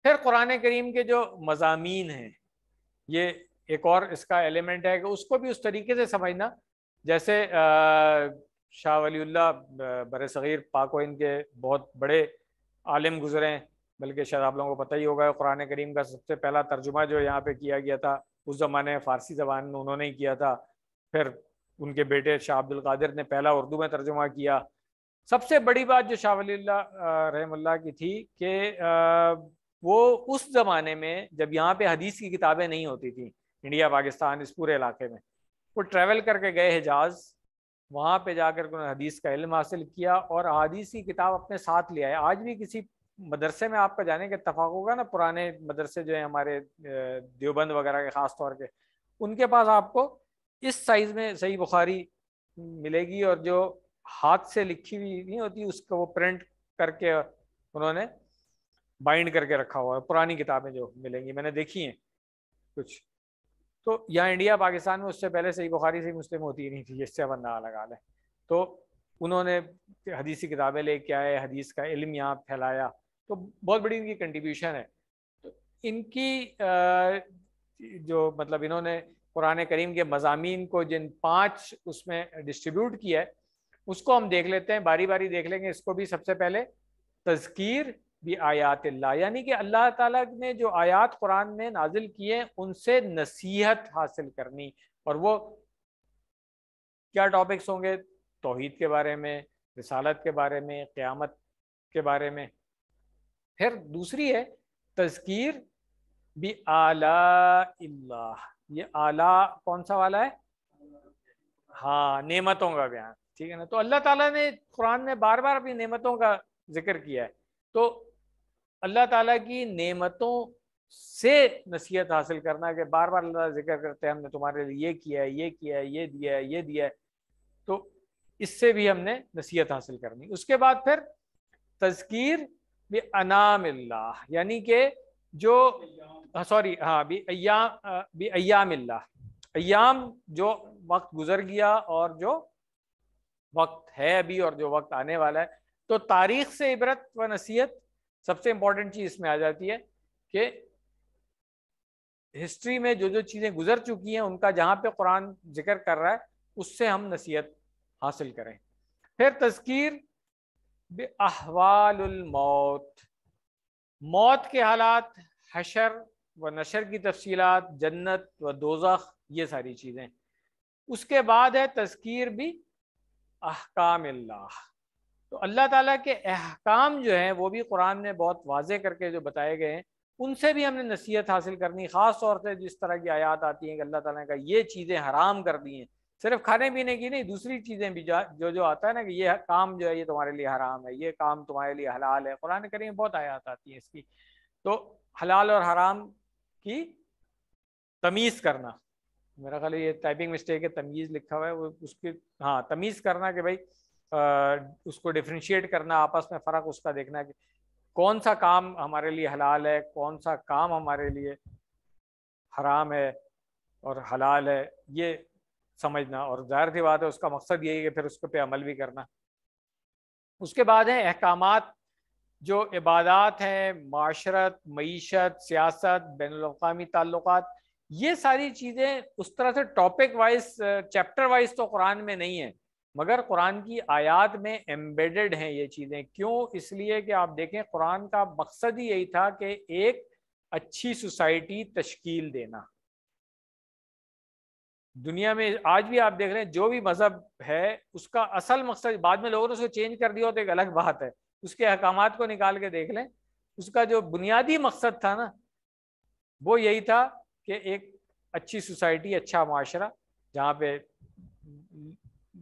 फिर कुरान करीम के जो मजामी हैं ये एक और इसका एलिमेंट है कि उसको भी उस तरीके से समझना जैसे शाह वलील्ला बर सग़ीर पाको इनके बहुत बड़े आलिम गुजरे हैं बल्कि शायद आप लोगों को पता ही होगा कुरान करीम का सबसे पहला तर्जुमा जो यहाँ पे किया गया था उस ज़माने फ़ारसी ज़बान में उन्होंने ही किया था फिर उनके बेटे शाह अब्दुल कादिर ने पहला उर्दू में तर्जुमा किया सबसे बड़ी बात जो शाह वली रहमल्ला की थी कि वो उस जमाने में जब यहाँ पे हदीस की किताबें नहीं होती थी इंडिया पाकिस्तान इस पूरे इलाके में वो ट्रैवल करके गए हिजाज वहाँ पे जाकर उन्होंने हदीस का इल्म हासिल किया और हदीस की किताब अपने साथ ले आए आज भी किसी मदरसे में आपका जाने का इतफाक होगा ना पुराने मदरसे जो है हमारे देवबंद वगैरह के ख़ास तौर के उनके पास आपको इस साइज़ में सही बुखारी मिलेगी और जो हाथ से लिखी हुई नहीं होती उसको वो प्रिंट करके उन्होंने बाइंड करके रखा हुआ है पुरानी किताबें जो मिलेंगी मैंने देखी हैं कुछ तो यहाँ इंडिया पाकिस्तान में उससे पहले सही बुखारी सही मुस्लिम होती ही नहीं थी जिससे अब ना लगा लें तो उन्होंने हदीसी किताबें लेके आए हदीस का इल्म यहाँ फैलाया तो बहुत बड़ी इनकी कंट्रीब्यूशन है तो इनकी जो मतलब इन्होंने कुरान करीम के मजामी को जिन पाँच उसमें डिस्ट्रीब्यूट किया है उसको हम देख लेते हैं बारी बारी देख लेंगे इसको भी सबसे पहले तस्कीर भी आयात यानी कि अल्लाह ताला ने जो आयात कुरान में नाजिल किए उनसे नसीहत हासिल करनी और वो क्या टॉपिक्स होंगे तोहहीद के बारे में रसालत के बारे में क़्यामत के बारे में फिर दूसरी है तस्कीर भी आला ये आला कौन सा वाला है हाँ नेमतों का बयान ठीक है ना तो अल्लाह ताला ने कुरान में बार बार अपनी नेमतों का जिक्र किया है तो अल्लाह ताला की नेमतों से नसीहत हासिल करना कि बार बार अल्लाह जिक्र करते हैं हमने तुम्हारे लिए ये किया है ये किया है ये दिया है ये दिया है तो इससे भी हमने नसीहत हासिल करनी उसके बाद फिर तस्कीर भी अनाम यानी कि जो सॉरी हाँ भी अयाम भी अयाम अयाम जो वक्त गुजर गया और जो वक्त है अभी और जो वक्त आने वाला है तो तारीख से इबरत व नसीहत सबसे इंपॉर्टेंट चीज इसमें आ जाती है कि हिस्ट्री में जो जो चीज़ें गुजर चुकी हैं उनका जहां पे कुरान जिक्र कर रहा है उससे हम नसीहत हासिल करें फिर तस्कीर मौत मौत के हालात हशर व नशर की तफसीलात जन्नत व दोजख ये सारी चीज़ें उसके बाद है तस्कीर भी अहकाम अल्लाह तो अल्लाह ताला के अहकाम जो हैं वो भी कुरान ने बहुत वाजे करके जो बताए गए हैं उनसे भी हमने नसीहत हासिल करनी ख़ास तौर से जिस तरह की आयात आती हैं कि अल्लाह ताला का ये चीज़ें हराम कर दी हैं सिर्फ खाने पीने की नहीं दूसरी चीज़ें भी जो जो आता है ना कि ये काम जो है ये तुम्हारे लिए हराम है ये काम तुम्हारे लिए हलाल है कुरान करीम बहुत आयात आती है इसकी तो हलाल और हराम की तमीज़ करना मेरा ख्याल ये टाइपिंग मिस्टेक है तमीज़ लिखा हुआ है वो उसकी हाँ तमीज़ करना कि भाई उसको डिफ्रेंशिएट करना आपस में फ़र्क उसका देखना कि कौन सा काम हमारे लिए हलाल है कौन सा काम हमारे लिए हराम है और हलाल है ये समझना और जाहिर सी बात है उसका मकसद यही है कि फिर उसके पे अमल भी करना उसके बाद हैं अहकाम जो इबादत हैं माशरत मीशत सियासत बैन अवी ताल्लुक ये सारी चीज़ें उस तरह से टॉपिक वाइज चैप्टर वाइज तो कुरान में नहीं है मगर कुरान की आयात में एम्बेडेड हैं ये चीज़ें क्यों इसलिए कि आप देखें कुरान का मकसद ही यही था कि एक अच्छी सोसाइटी तश्कील देना दुनिया में आज भी आप देख रहे हैं जो भी मज़हब है उसका असल मकसद बाद में लोगों ने उसको चेंज कर दिया हो तो एक अलग बात है उसके अहकाम को निकाल के देख लें उसका जो बुनियादी मकसद था ना वो यही था कि एक अच्छी सोसाइटी अच्छा माशरा जहाँ पे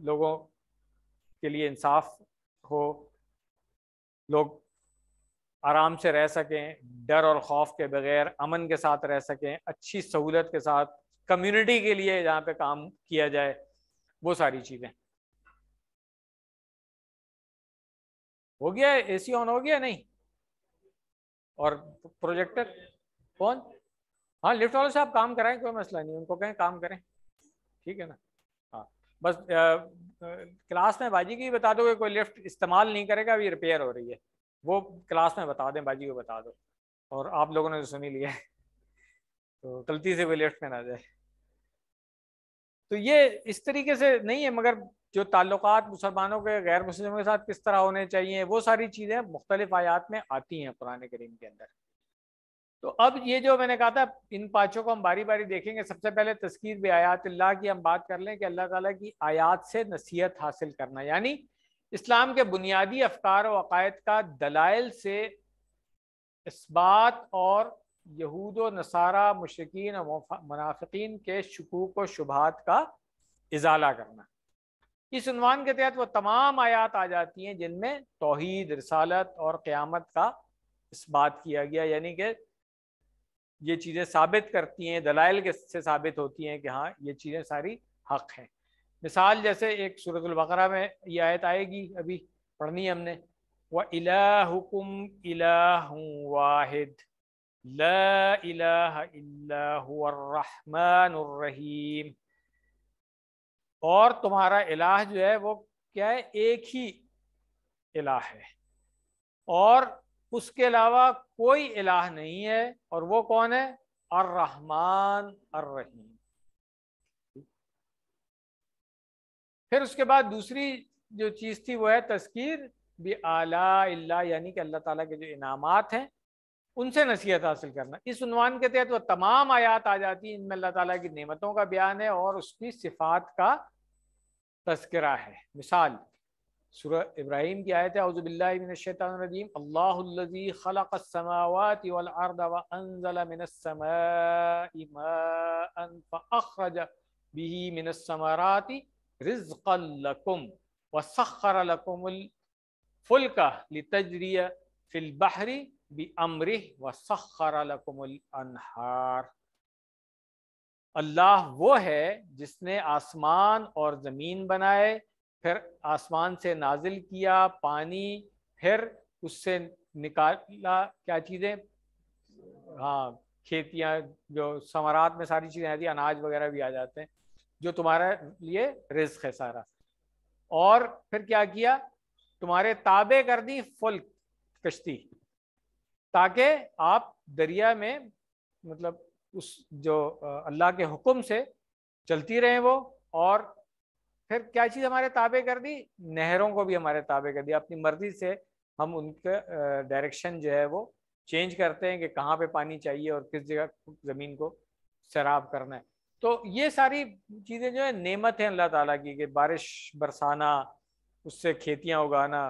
लोगों के लिए इंसाफ हो लोग आराम से रह सकें डर और खौफ के बगैर अमन के साथ रह सकें अच्छी सहूलत के साथ कम्युनिटी के लिए जहाँ पे काम किया जाए वो सारी चीज़ें हो गया एसी ऑन हो गया नहीं और प्रोजेक्टर कौन हाँ लिफ्ट वाले साहब काम कराएं कोई मसला नहीं उनको कहें काम करें ठीक है ना बस आ, क्लास में भाजी की बता दो कि कोई लिफ्ट इस्तेमाल नहीं करेगा अभी रिपेयर हो रही है वो क्लास में बता दें भाजी को बता दो और आप लोगों ने तो सुनी लिया तो गलती से कोई लिफ्ट में ना जाए तो ये इस तरीके से नहीं है मगर जो ताल्लुक मुसलमानों के गैर मुसलमानों के साथ किस तरह होने चाहिए वो सारी चीज़ें मुख्तलिफ आयात में आती हैं पुराने करीम के अंदर तो अब ये जो मैंने कहा था इन पाँचों को हम बारी बारी देखेंगे सबसे पहले तस्कीर भी आयात अल्लाह की हम बात कर लें कि अल्लाह ताला की आयात से नसीहत हासिल करना यानी इस्लाम के बुनियादी अफकार व अकायद का दलाइल से इस्बात और यहूद व नसारा मशकिन और मुनाफिकीन के शकूक व शुभात का इजाला करना इस उनवान के तहत वो तमाम आयात आ जाती हैं जिनमें तोहद रसालत और क़्यामत का इस बात किया गया यानी कि ये चीज़ें साबित करती हैं दलाइल के से साबित होती हैं कि हाँ ये चीज़ें सारी हक हैं मिसाल जैसे एक सूरत में ये आयत आएगी अभी पढ़नी है हमने व इलाकुम इलाह वाहिद और तुम्हारा इलाह जो है वो क्या है एक ही इलाह है और उसके अलावा कोई इलाह नहीं है और वो कौन है और रहमान और रहीम फिर उसके बाद दूसरी जो चीज़ थी वो है तस्कीर भी आला इल्ला यानी कि अल्लाह ताला के जो इनामात हैं उनसे नसीहत हासिल करना इस उनवान के तहत वो तमाम आयात आ जाती हैं इनमें अल्लाह ताला की नेमतों का बयान है और उसकी सिफात का तस्करा है मिसाल सूरह इब्राहिम की आयत है अज़बिल्लाशैतरजीम अल्लाजी खलक समावत वलअर्द व अनज़ल माअन फ़अख़रज बिही लकुम व सख़्खर लकुमुल फुल्क लितजरी फ़िल बहरी बिअमरिह व सख़्खर लकुमुल अनहार अल्लाह वो है जिसने आसमान और ज़मीन बनाए फिर आसमान से नाजिल किया पानी फिर उससे निकाला क्या चीज़ें हाँ खेतियाँ जो समारात में सारी चीज़ें आती अनाज वगैरह भी आ जाते हैं जो तुम्हारे लिए रिस्क है सारा और फिर क्या किया तुम्हारे ताबे कर दी फुल कश्ती ताकि आप दरिया में मतलब उस जो अल्लाह के हुक्म से चलती रहें वो और फिर क्या चीज़ हमारे ताबे कर दी नहरों को भी हमारे ताबे कर दिया अपनी मर्जी से हम उनका डायरेक्शन जो है वो चेंज करते हैं कि कहाँ पे पानी चाहिए और किस जगह ज़मीन को शराब करना है तो ये सारी चीज़ें जो है नेमत हैं अल्लाह ताला की कि बारिश बरसाना उससे खेतियाँ उगाना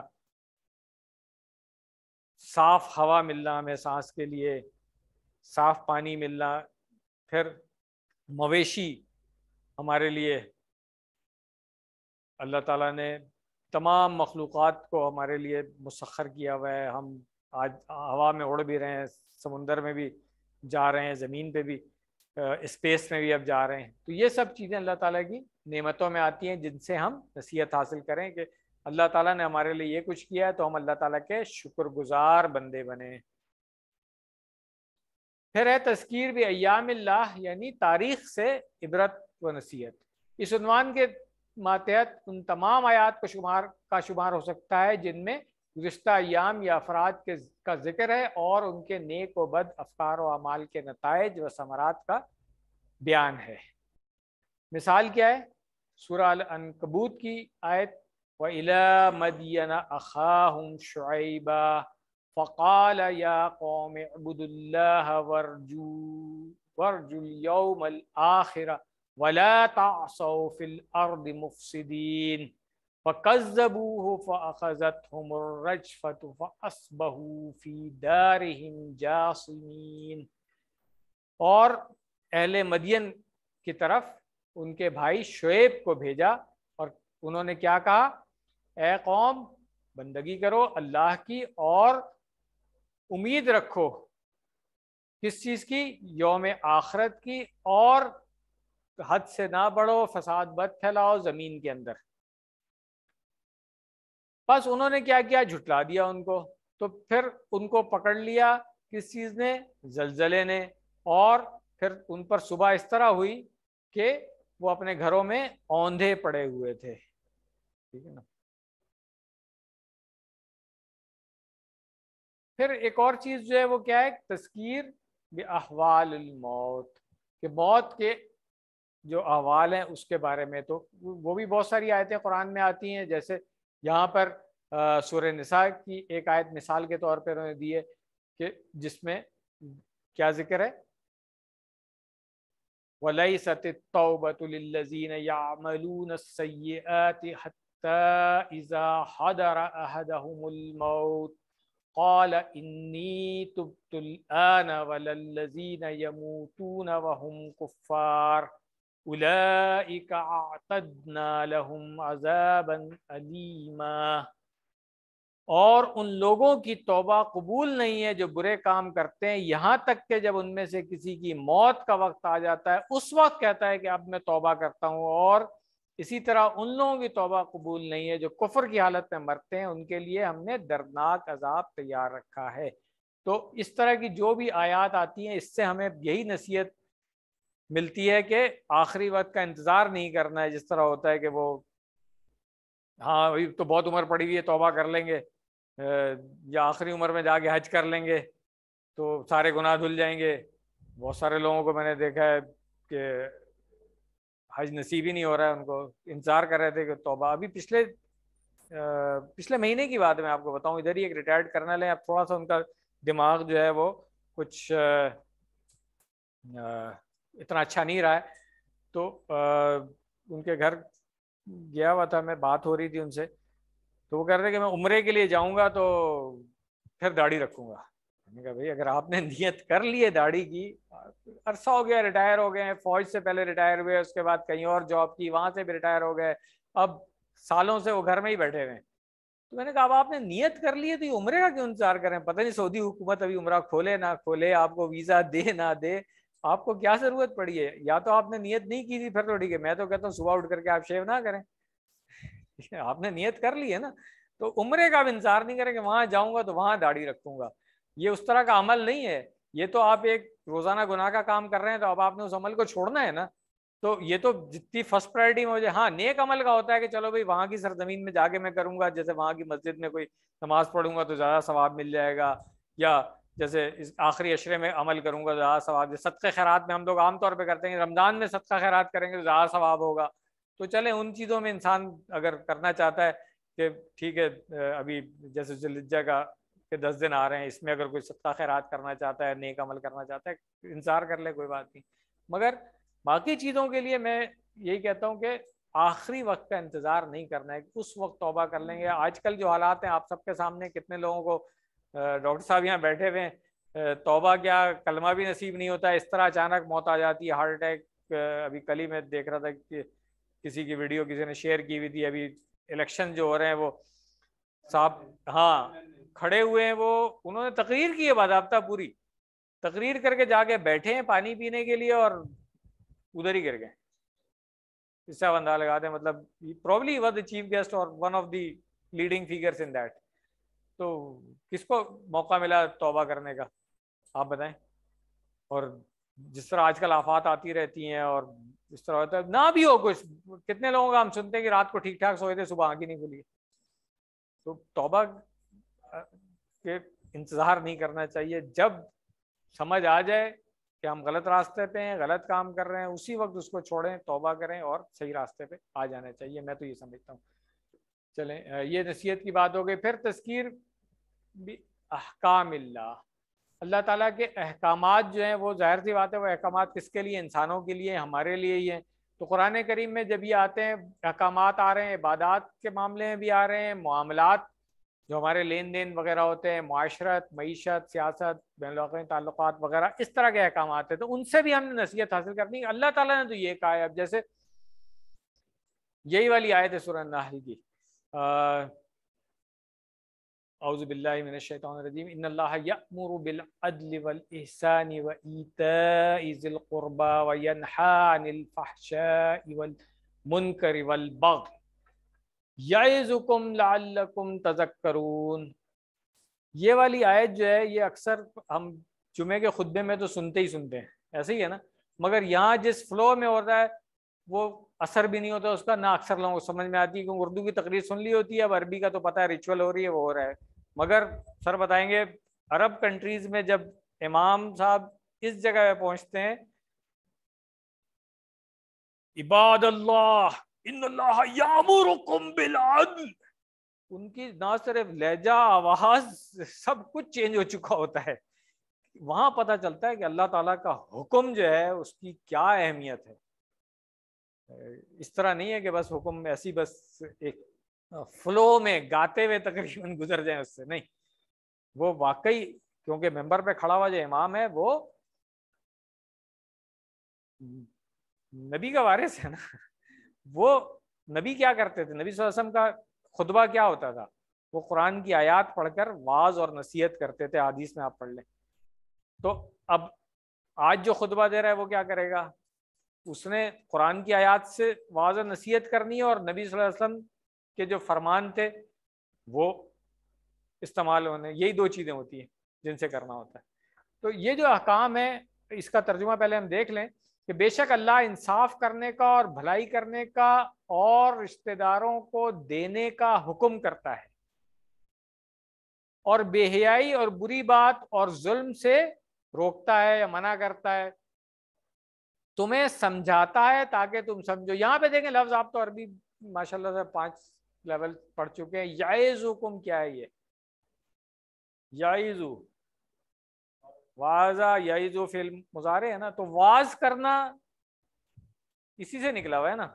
साफ हवा मिलना हमें सांस के लिए साफ पानी मिलना फिर मवेशी हमारे लिए अल्लाह ताला ने तमाम मखलूक़ को हमारे लिए मुसखर किया हुआ है हम आज हवा में उड़ भी रहे हैं समुंदर में भी जा रहे हैं ज़मीन पे भी स्पेस में भी अब जा रहे हैं तो ये सब चीज़ें अल्लाह ताला की नेमतों में आती हैं जिनसे हम नसीहत हासिल करें कि अल्लाह ताला ने हमारे लिए ये कुछ किया है तो हम अल्लाह ताला के शुक्रगुजार बंदे बने फिर है तस्कीर भी अयाम यानी तारीख से इबरत व नसीहत इस उनवान के मातहत उन तमाम आयात का शुमार का शुमार हो सकता है जिनमें गुज्त याम या अफराद के का जिक्र है और उनके नेक व बद अफकार व अमाल के नतज व समरात का बयान है मिसाल क्या है सुरल अनकबूत की आयत व इला मदीना शुबा फ़काल या कौम अबुदुल्ला वर्जू वर्जुल आखिरा और अहल मदियन की तरफ उनके भाई शुएब को भेजा और उन्होंने क्या कहा ए कौम बंदगी करो अल्लाह की और उम्मीद रखो किस चीज़ की योम आखरत की और हद से ना बढ़ो फसाद मत फैलाओ ज़मीन के अंदर बस उन्होंने क्या किया झुटला दिया उनको तो फिर उनको पकड़ लिया किस चीज़ ने जलजले ने और फिर उन पर सुबह इस तरह हुई कि वो अपने घरों में औंधे पड़े हुए थे ठीक है ना फिर एक और चीज़ जो है वो क्या है तस्कीर अहवाल मौत के मौत के जो अहवाल हैं उसके बारे में तो वो भी बहुत सारी आयतें कुरान में आती हैं जैसे यहाँ पर सूर नसा की एक आयत मिसाल के तौर पर उन्होंने दी है कि जिसमें क्या जिक्र है वलई सतबतुल्लजीन यामलून सैयत इज़ा हदर अहदहुमुलमौत قال إني تبت الآن وللذين يموتون وهم كفار أليما और उन लोगों की तोबा कबूल नहीं है जो बुरे काम करते हैं यहाँ तक के जब उनमें से किसी की मौत का वक्त आ जाता है उस वक्त कहता है कि अब मैं तोबा करता हूँ और इसी तरह उन लोगों की तोबा कबूल नहीं है जो कुफर की हालत में मरते हैं उनके लिए हमने दर्दनाक अजाब तैयार रखा है तो इस तरह की जो भी आयात आती है इससे हमें यही नसीहत मिलती है कि आखिरी वक्त का इंतज़ार नहीं करना है जिस तरह होता है कि वो हाँ अभी तो बहुत उम्र पड़ी हुई है तोबा कर लेंगे या आखिरी उम्र में जाके हज कर लेंगे तो सारे गुनाह धुल जाएंगे बहुत सारे लोगों को मैंने देखा है कि हज नसीब ही नहीं हो रहा है उनको इंतज़ार कर रहे थे कि तोबा अभी पिछले पिछले महीने की बात मैं आपको बताऊं इधर ही एक रिटायर्ड कर्नल है अब थोड़ा सा उनका दिमाग जो है वो कुछ आ, आ, इतना अच्छा नहीं रहा है तो आ, उनके घर गया हुआ था मैं बात हो रही थी उनसे तो वो कह रहे थे कि मैं उम्रे के लिए जाऊंगा तो फिर दाढ़ी रखूंगा मैंने कहा भाई अगर आपने नियत कर ली है दाढ़ी की अरसा हो गया रिटायर हो गए फौज से पहले रिटायर हुए उसके बाद कहीं और जॉब की वहां से भी रिटायर हो गए अब सालों से वो घर में ही बैठे हुए हैं तो मैंने कहा अब आपने नियत कर ली है तो ये उम्र का क्यों इंतजार करें पता नहीं सऊदी हुकूमत अभी उम्र खोले ना खोले आपको वीज़ा दे ना दे आपको क्या जरूरत पड़ी है या तो आपने नियत नहीं की थी फिर तो ठीक है मैं तो कहता हूँ सुबह उठ करके आप शेव ना करें आपने नियत कर ली है ना तो उम्र का आप इंतजार नहीं करें कि वहां जाऊंगा तो वहां दाढ़ी रखूंगा ये उस तरह का अमल नहीं है ये तो आप एक रोजाना गुनाह का काम कर रहे हैं तो अब आपने उस अमल को छोड़ना है ना तो ये तो जितनी फर्स्ट प्रायोरिटी में जाए हाँ नेक अमल का होता है कि चलो भाई वहां की सरजमीन में जाके मैं करूंगा जैसे वहां की मस्जिद में कोई नमाज पढ़ूंगा तो ज़्यादा सवाब मिल जाएगा या जैसे इस आखिरी अशरे में अमल करूंगा ज़्यादा सवाब सदक़ खैरात में हम लोग आमतौर पर करते हैं रमज़ान में सदका खैरात करेंगे तो ज़्यादा सवाब होगा तो चले उन चीज़ों में इंसान अगर करना चाहता है कि ठीक है अभी जैसे जुलज्जा का के दस दिन आ रहे हैं इसमें अगर कोई सदका खैरात करना चाहता है नेक अमल करना चाहता है इंतज़ार कर ले कोई बात नहीं मगर बाकी चीज़ों के लिए मैं यही कहता हूँ कि आखिरी वक्त का इंतज़ार नहीं करना है उस वक्त तोबा कर लेंगे आजकल जो हालात हैं आप सबके सामने कितने लोगों को डॉक्टर साहब यहाँ बैठे हुए हैं तोबा क्या कलमा भी नसीब नहीं होता इस तरह अचानक मौत आ जाती है हार्ट अटैक अभी कल ही मैं देख रहा था कि किसी की वीडियो किसी ने शेयर की हुई थी अभी इलेक्शन जो हो रहे हैं वो साहब हाँ खड़े हुए हैं वो उन्होंने तकरीर की है बाबा पूरी तकरीर करके जाके बैठे हैं पानी पीने के लिए और उधर ही गिर गए इससे आप अंदाजा लगाते हैं मतलब probably was the chief guest और one of the leading figures in that तो किसको मौका मिला तोबा करने का आप बताएं और जिस तरह आजकल आफात आती रहती हैं और इस तरह होता है ना भी हो कुछ कितने लोगों का हम सुनते हैं कि रात को ठीक ठाक सोए थे सुबह आगे नहीं खुली तो तोबा के इंतज़ार नहीं करना चाहिए जब समझ आ जाए कि हम गलत रास्ते पे हैं गलत काम कर रहे हैं उसी वक्त उसको छोड़ें तोबा करें और सही रास्ते पे आ जाना चाहिए मैं तो ये समझता हूँ चलें ये नसीहत की बात हो गई फिर तस्कीर अहकाम अल्लाह ताला के अहकाम जो हैं वो ज़ाहिर सी बात है वो अहकाम किसके लिए इंसानों के लिए हमारे लिए ही हैं तो कुरान करीम में जब ये आते हैं अहकाम आ रहे हैं इबादत के मामले में भी आ रहे हैं मामलात जो हमारे लेन देन वगैरह होते हैं माशरत मीशत सियासत बैन ताल्लुक वगैरह इस तरह के अहकाम हैं तो उनसे भी हमने नसीहत हासिल करनी अल्लाह ताला ने तो ये कहा है अब जैसे यही वाली आयत है सुरह की अउज़बिल्लिमिनशैतरजीम ये वाली आयत जो है ये अक्सर हम जुमे के खुतबे में तो सुनते ही सुनते हैं ऐसे ही है ना मगर यहाँ जिस फ्लो में हो रहा है वो असर भी नहीं होता उसका ना अक्सर लोगों को समझ में आती है क्योंकि उर्दू की तकरीर सुन ली होती है अब अरबी का तो पता है रिचुअल हो रही है वो हो रहा है मगर सर बताएंगे अरब कंट्रीज में जब इमाम साहब इस जगह पे पहुंचते हैं इबाद उनकी ना सिर्फ लहजा आवाज सब कुछ चेंज हो चुका होता है वहां पता चलता है कि अल्लाह ताला का हुक्म जो है उसकी क्या अहमियत है इस तरह नहीं है कि बस हुक्म ऐसी बस एक फ्लो में गाते हुए तकरीबन गुजर जाए उससे नहीं वो वाकई क्योंकि मेंबर पे खड़ा हुआ जो इमाम है वो नबी का वारिस है ना वो नबी क्या करते थे नबी वसम का खुतबा क्या होता था वो कुरान की आयात पढ़कर वाज और नसीहत करते थे आदिश में आप पढ़ लें तो अब आज जो खुतबा दे रहा है वो क्या करेगा उसने कुरान की आयात से वाज और नसीहत करनी है और नबी वसल्लम के जो फरमान थे वो इस्तेमाल होने यही दो चीज़ें होती हैं जिनसे करना होता है तो ये जो अहकाम है इसका तर्जुमा पहले हम देख लें कि बेशक अल्लाह इंसाफ करने का और भलाई करने का और रिश्तेदारों को देने का हुक्म करता है और बेहयाई और बुरी बात और जुल्म से रोकता है या मना करता है तुम्हें समझाता है ताकि तुम समझो यहाँ पे देखें लफ्ज आप तो अरबी माशाल्लाह से पांच लेवल पढ़ चुके हैं हुकुम क्या है ये याइजू वाजा याइजो फिल्म मुजारे है ना तो वाज करना इसी से निकला हुआ है ना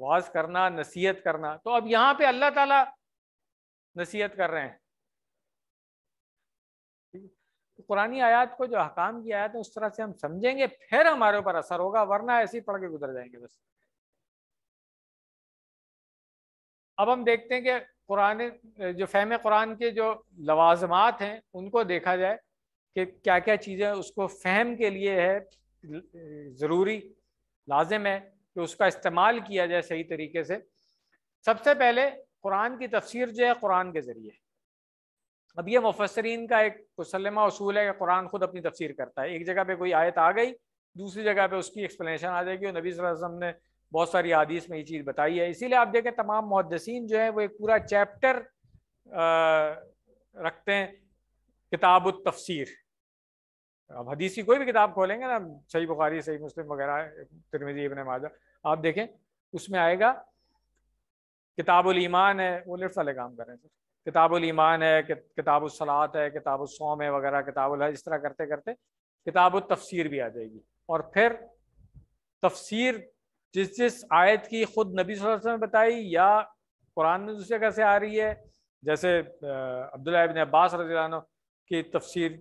वाज करना नसीहत करना तो अब यहां पे अल्लाह ताला नसीहत कर रहे हैं तो कुरानी आयात को जो हकाम की आयात है उस तरह से हम समझेंगे फिर हमारे ऊपर असर होगा वरना ऐसे ही पढ़ के गुजर जाएंगे बस अब हम देखते हैं कि कुरान जो फ़ैम कुरान के जो लवाजमात हैं उनको देखा जाए कि क्या क्या चीज़ें उसको फ़हम के लिए है ज़रूरी लाजिम है कि उसका इस्तेमाल किया जाए सही तरीके से सबसे पहले कुरान की तफसीर जो है कुरान के ज़रिए अब ये मुफसरीन का एक मुसलमा असूल है कि कुरान ख़ुद अपनी तफसीर करता है एक जगह पे कोई आयत आ गई दूसरी जगह पे उसकी एक्सप्लेनेशन आ जाएगी और नबी वसल्लम ने बहुत सारी आदिश में ये चीज़ बताई है इसीलिए आप देखें तमाम मुहदसिन जो है वो एक पूरा चैप्टर रखते हैं किताब तफसीर अब हदीसी कोई भी किताब खोलेंगे ना सही बुखारी सही मुस्लिम वगैरह तिरमिजी इबन माजा आप देखें उसमें आएगा किताब ईमान है वो लेफ्ट वाले काम करें सर किताब ईमान है किताब सलात है किताबुलसोम है वगैरह किताब इस तरह करते करते किताब तफसीर भी आ जाएगी और फिर तफसीर जिस जिस आयत की खुद नबी वसल्लम ने बताई या कुरान में दूसरी जगह से आ रही है जैसे अब्दुल्ला अब्बास रजान की तफसीर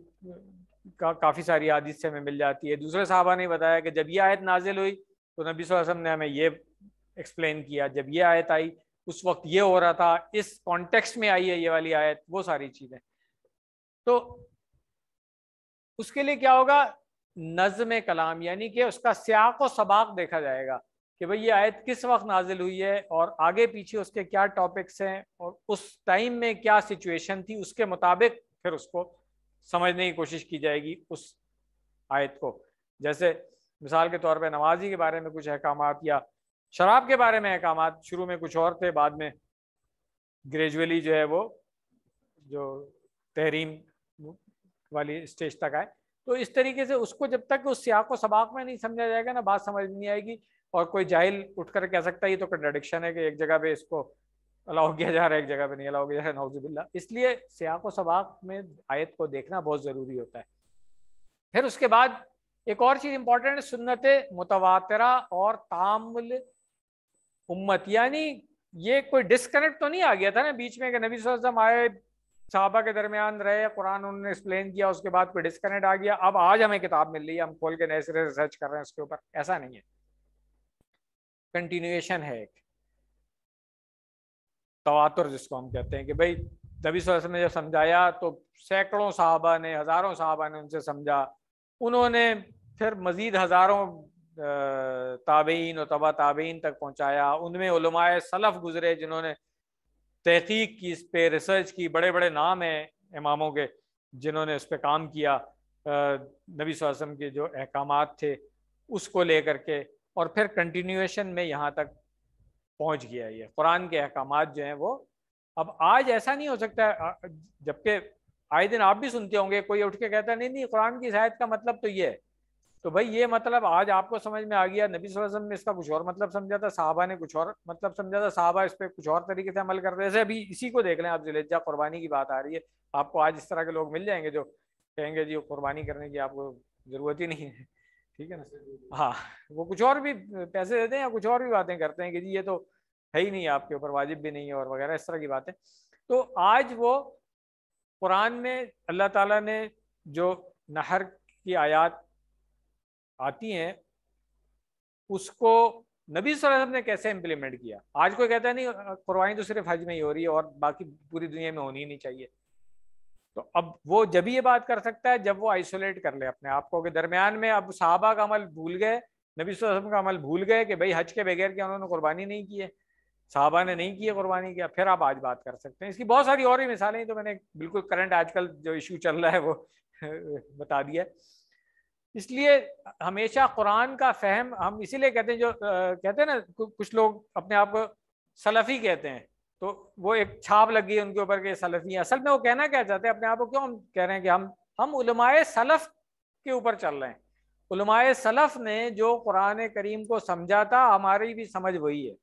का काफ़ी सारी आदि से हमें मिल जाती है दूसरे साहबा ने बताया कि जब यह आयत नाजिल हुई तो नबी वसल्लम ने हमें ये एक्सप्लेन किया जब ये आयत आई उस वक्त ये हो रहा था इस कॉन्टेक्स्ट में आई है ये वाली आयत वो सारी चीज़ें तो उसके लिए क्या होगा नज्म कलाम यानी कि उसका स्याक व सबाक देखा जाएगा कि भाई ये आयत किस वक्त नाजिल हुई है और आगे पीछे उसके क्या टॉपिक्स हैं और उस टाइम में क्या सिचुएशन थी उसके मुताबिक फिर उसको समझने की कोशिश की जाएगी उस आयत को जैसे मिसाल के तौर पर नमाजी के बारे में कुछ अहकाम या शराब के बारे में अहकाम शुरू में कुछ और थे बाद में ग्रेजुअली जो है वो जो तहरीम वाली स्टेज तक आए तो इस तरीके से उसको जब तक उस सियाह को सबाक में नहीं समझा जाएगा ना बात समझ नहीं आएगी और कोई जाहिल उठ कर कह सकता है ये तो कंट्राडिक्शन है कि एक जगह पे इसको अलाउ किया जा रहा है एक जगह पे नहीं अलाउ किया जा रहा है नौजुबिल्ला इसलिए सियाक सबाक में आयत को देखना बहुत ज़रूरी होता है फिर उसके बाद एक और चीज़ इम्पॉर्टेंट है सुन्नत मुतवातरा और तामल उम्मत यानी ये कोई डिस्कनेक्ट तो नहीं आ गया था ना बीच में कि नबी सजम आए साहबा के दरमियान रहे कुरान उन्होंने एक्सप्लेन किया उसके बाद कोई डिस्कनेक्ट आ गया अब आज हमें किताब मिल रही है हम खोल के नए सिरे से सर्च कर रहे हैं उसके ऊपर ऐसा नहीं है कंटिन्यूएशन है एक तवातुर जिसको हम कहते हैं कि भाई नबी वसल्लम ने जब समझाया तो सैकड़ों साहबा ने हज़ारों साहबा ने उनसे समझा उन्होंने फिर मज़ीद हज़ारों ताबेन और तबा ताबेन तक पहुँचाया उनमें उलमाए सलफ़ गुज़रे जिन्होंने तहकीक की इस पे रिसर्च की बड़े बड़े नाम हैं इमामों के जिन्होंने उस पर काम किया नबी वसम के जो अहकाम थे उसको लेकर के और फिर कंटिन्यूएशन में यहाँ तक पहुँच गया ये कुरान के अहकाम जो हैं वो अब आज ऐसा नहीं हो सकता जबकि आए दिन आप भी सुनते होंगे कोई उठ के कहता नहीं नहीं कुरान की शायद का मतलब तो ये है तो भाई ये मतलब आज आपको समझ में आ गया नबी वसम ने इसका कुछ और मतलब समझा था साहबा ने कुछ और मतलब समझा था साहबा इस पर कुछ और तरीके से अमल कर रहे थे अभी इसी को देख लें आप जिलेजा कुर्बानी की बात आ रही है आपको आज इस तरह के लोग मिल जाएंगे जो कहेंगे जी कुर्बानी करने की आपको ज़रूरत ही नहीं है ठीक है ना हाँ वो कुछ और भी पैसे देते हैं या कुछ और भी बातें करते हैं कि जी ये तो है ही नहीं आपके ऊपर वाजिब भी नहीं है और वगैरह इस तरह की बातें तो आज वो कुरान में अल्लाह ताला ने जो नहर की आयात आती हैं उसको नबी वसल्लम ने कैसे इम्प्लीमेंट किया आज कोई कहता है नहीं कुरबानी तो सिर्फ हज में ही हो रही है और बाकी पूरी दुनिया में होनी ही नहीं चाहिए तो अब वो जब ये बात कर सकता है जब वो आइसोलेट कर ले अपने आप को कि दरमियान में अब साहबा का अमल भूल गए नबी वसम का अमल भूल गए कि भाई हज के बगैर क्या उन्होंने कुर्बानी नहीं की है साहबा ने नहीं की है कुर्बानी किया फिर आप आज बात कर सकते हैं इसकी बहुत सारी और ही मिसालें तो मैंने बिल्कुल करंट आजकल जो इशू चल रहा है वो बता दिया इसलिए हमेशा कुरान का फहम हम इसीलिए कहते हैं जो आ, कहते हैं ना कुछ लोग अपने आप को सलफ़ी कहते हैं तो वो एक छाप लगी उनके ऊपर के सलफ़ी असल में वो कहना क्या चाहते हैं अपने आप को क्यों हम कह रहे हैं कि हम हम उलमाए सलफ़ के ऊपर चल रहे हैं उलमाए सलफ़ ने जो कुरान करीम को समझा था हमारी भी समझ वही है